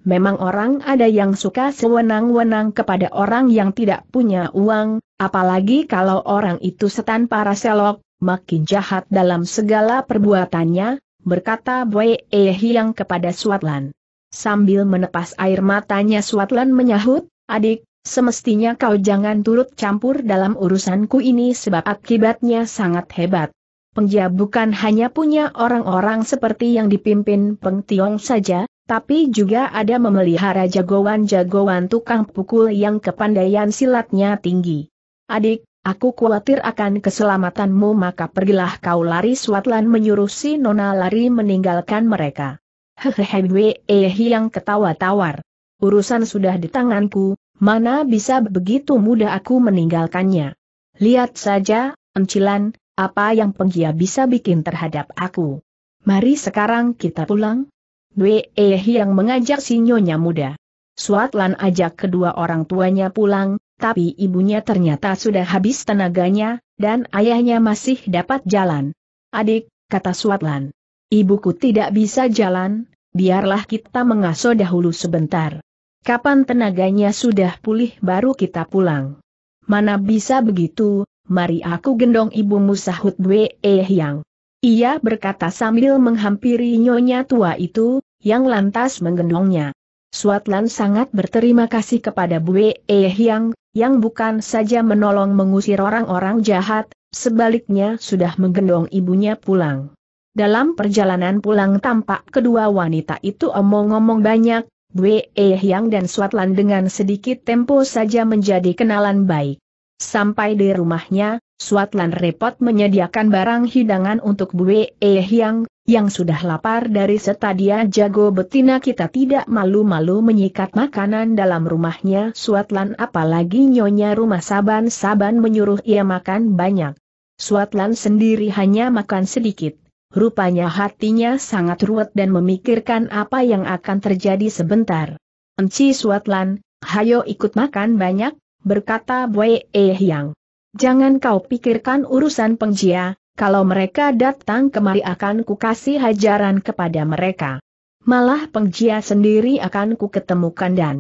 Memang orang ada yang suka sewenang-wenang kepada orang yang tidak punya uang, apalagi kalau orang itu setan para selok, makin jahat dalam segala perbuatannya, berkata Boye Hiang kepada Swatlan. Sambil menepas air matanya Swatlan menyahut, adik, semestinya kau jangan turut campur dalam urusanku ini sebab akibatnya sangat hebat. Pengja bukan hanya punya orang-orang seperti yang dipimpin Peng Tiong saja, tapi juga ada memelihara jagoan-jagoan tukang pukul yang kepandaian silatnya tinggi. Adik, aku khawatir akan keselamatanmu maka pergilah kau lari Swatlan menyuruh si Nona lari meninggalkan mereka. Hehehe yang ketawa tawar. Urusan sudah di tanganku, mana bisa begitu mudah aku meninggalkannya. Lihat saja, encilan, apa yang penggia bisa bikin terhadap aku. Mari sekarang kita pulang, Dwe yang mengajak si nyonya muda. Suatlan ajak kedua orang tuanya pulang, tapi ibunya ternyata sudah habis tenaganya, dan ayahnya masih dapat jalan. Adik, kata Suatlan. Ibuku tidak bisa jalan, biarlah kita mengasuh dahulu sebentar. Kapan tenaganya sudah pulih baru kita pulang. Mana bisa begitu, mari aku gendong ibumu sahut Dwe Yang. Ia berkata sambil menghampiri nyonya tua itu, yang lantas menggendongnya. Suatlan sangat berterima kasih kepada Bue Ehyang, Yang, bukan saja menolong mengusir orang-orang jahat, sebaliknya sudah menggendong ibunya pulang. Dalam perjalanan pulang tampak kedua wanita itu omong-omong banyak, Bue Ehyang dan Suatlan dengan sedikit tempo saja menjadi kenalan baik. Sampai di rumahnya, Suatlan repot menyediakan barang hidangan untuk Bu Wee Hyang, yang sudah lapar dari setadia jago betina kita tidak malu-malu menyikat makanan dalam rumahnya Suatlan apalagi nyonya rumah saban-saban menyuruh ia makan banyak. Suatlan sendiri hanya makan sedikit. Rupanya hatinya sangat ruwet dan memikirkan apa yang akan terjadi sebentar. Enci Suatlan, hayo ikut makan banyak, berkata Bu Wee Hyang. Jangan kau pikirkan urusan pengjia, kalau mereka datang kemari akan kukasih hajaran kepada mereka. Malah pengjia sendiri akan kuketemukan dan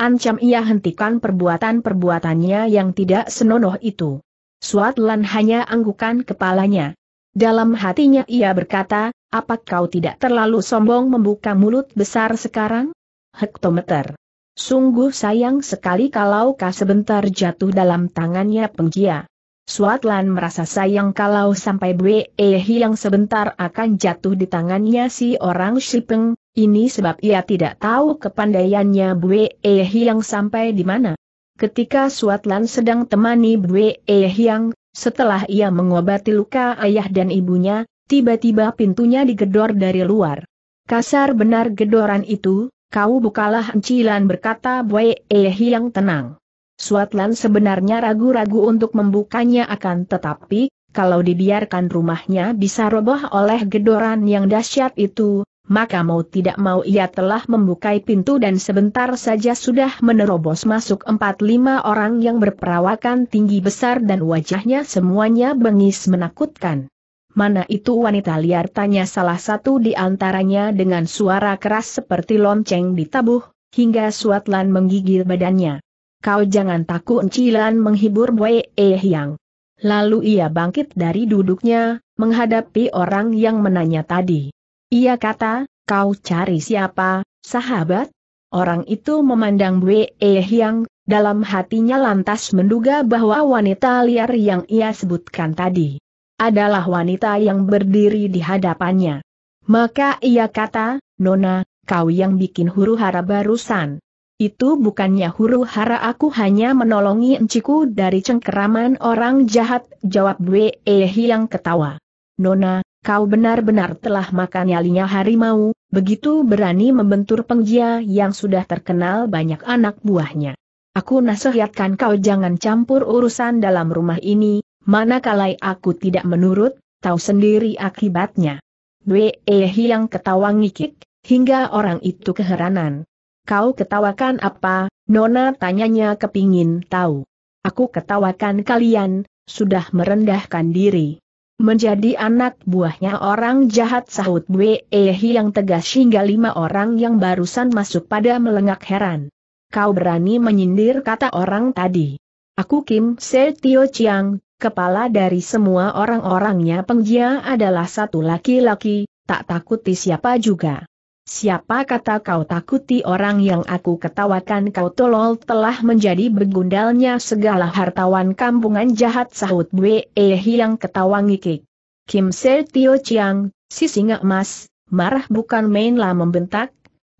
ancam ia hentikan perbuatan-perbuatannya yang tidak senonoh itu. Suatlan hanya anggukan kepalanya. Dalam hatinya ia berkata, apa kau tidak terlalu sombong membuka mulut besar sekarang? Hektometer Sungguh sayang sekali kalau kau sebentar jatuh dalam tangannya penjia. Suatlan merasa sayang kalau sampai Bwe Ehi yang sebentar akan jatuh di tangannya si orang Shipeng, ini sebab ia tidak tahu kepandaiannya Bwe Ehi yang sampai di mana. Ketika Suatlan sedang temani Bwe Ehi yang, setelah ia mengobati luka ayah dan ibunya, tiba-tiba pintunya digedor dari luar. Kasar benar gedoran itu, Kau bukalah encilan berkata Bue Ehi yang tenang. Suatlan sebenarnya ragu-ragu untuk membukanya akan tetapi, kalau dibiarkan rumahnya bisa roboh oleh gedoran yang dahsyat itu, maka mau tidak mau ia telah membuka pintu dan sebentar saja sudah menerobos masuk empat lima orang yang berperawakan tinggi besar dan wajahnya semuanya bengis menakutkan mana itu wanita liar tanya salah satu di antaranya dengan suara keras seperti lonceng ditabuh, hingga Suatlan menggigil badannya. Kau jangan takut Cilan menghibur Wei Eh Yang. Lalu ia bangkit dari duduknya, menghadapi orang yang menanya tadi. Ia kata, kau cari siapa, sahabat? Orang itu memandang Wei Eh Yang, dalam hatinya lantas menduga bahwa wanita liar yang ia sebutkan tadi adalah wanita yang berdiri di hadapannya. Maka ia kata, Nona, kau yang bikin huru hara barusan. Itu bukannya huru hara aku hanya menolongi enciku dari cengkeraman orang jahat, jawab Wei yang ketawa. Nona, kau benar-benar telah makan nyalinya harimau, begitu berani membentur penggia yang sudah terkenal banyak anak buahnya. Aku nasihatkan kau jangan campur urusan dalam rumah ini, Mana Manakala aku tidak menurut, tahu sendiri akibatnya. Wee yang ketawa ngikik, hingga orang itu keheranan. Kau ketawakan apa, Nona tanyanya kepingin tahu. Aku ketawakan kalian, sudah merendahkan diri. Menjadi anak buahnya orang jahat sahut Wee yang tegas hingga lima orang yang barusan masuk pada melengak heran. Kau berani menyindir kata orang tadi. Aku Kim Se Tio Chiang, kepala dari semua orang-orangnya pengjia adalah satu laki-laki, tak takuti siapa juga. Siapa kata kau takuti orang yang aku ketawakan kau tolol telah menjadi begundalnya segala hartawan kampungan jahat sahut Bwe yang e ketawa ngikik. Kim Se Tio Chiang, si singa emas, marah bukan mainlah membentak.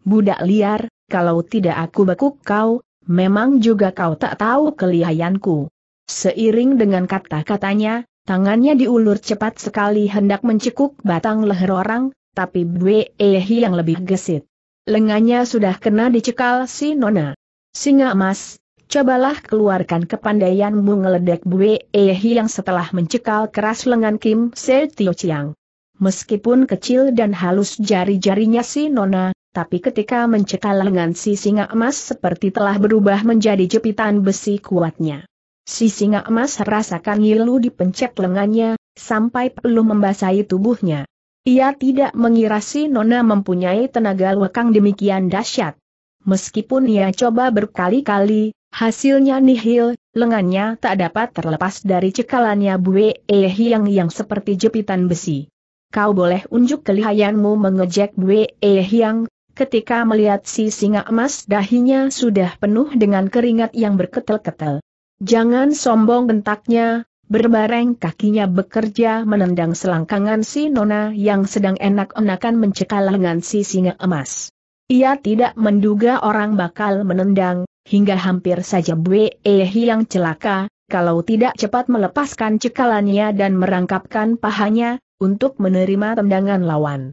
Budak liar, kalau tidak aku bekuk kau, memang juga kau tak tahu kelihayanku. Seiring dengan kata-katanya, tangannya diulur cepat sekali hendak mencekuk batang leher orang, tapi Bwe Ehi yang lebih gesit. Lengannya sudah kena dicekal si Nona. Singa emas, cobalah keluarkan kepandaianmu ngeledek Bwe Ehi yang setelah mencekal keras lengan Kim Se Tio Chiang. Meskipun kecil dan halus jari-jarinya si Nona, tapi ketika mencekal lengan si singa emas seperti telah berubah menjadi jepitan besi kuatnya. Si singa emas rasakan di dipencet lengannya, sampai peluh membasahi tubuhnya. Ia tidak mengira si Nona mempunyai tenaga lekang demikian dahsyat. Meskipun ia coba berkali-kali, hasilnya nihil, lengannya tak dapat terlepas dari cekalannya Bue Ehiang yang seperti jepitan besi. Kau boleh unjuk kelihayanmu mengejek Bue Ehiang, ketika melihat si singa emas dahinya sudah penuh dengan keringat yang berketel-ketel. Jangan sombong bentaknya, berbareng kakinya bekerja menendang selangkangan si Nona yang sedang enak-enakan mencekal lengan si singa emas. Ia tidak menduga orang bakal menendang, hingga hampir saja Bwe yang e celaka, kalau tidak cepat melepaskan cekalannya dan merangkapkan pahanya, untuk menerima tendangan lawan.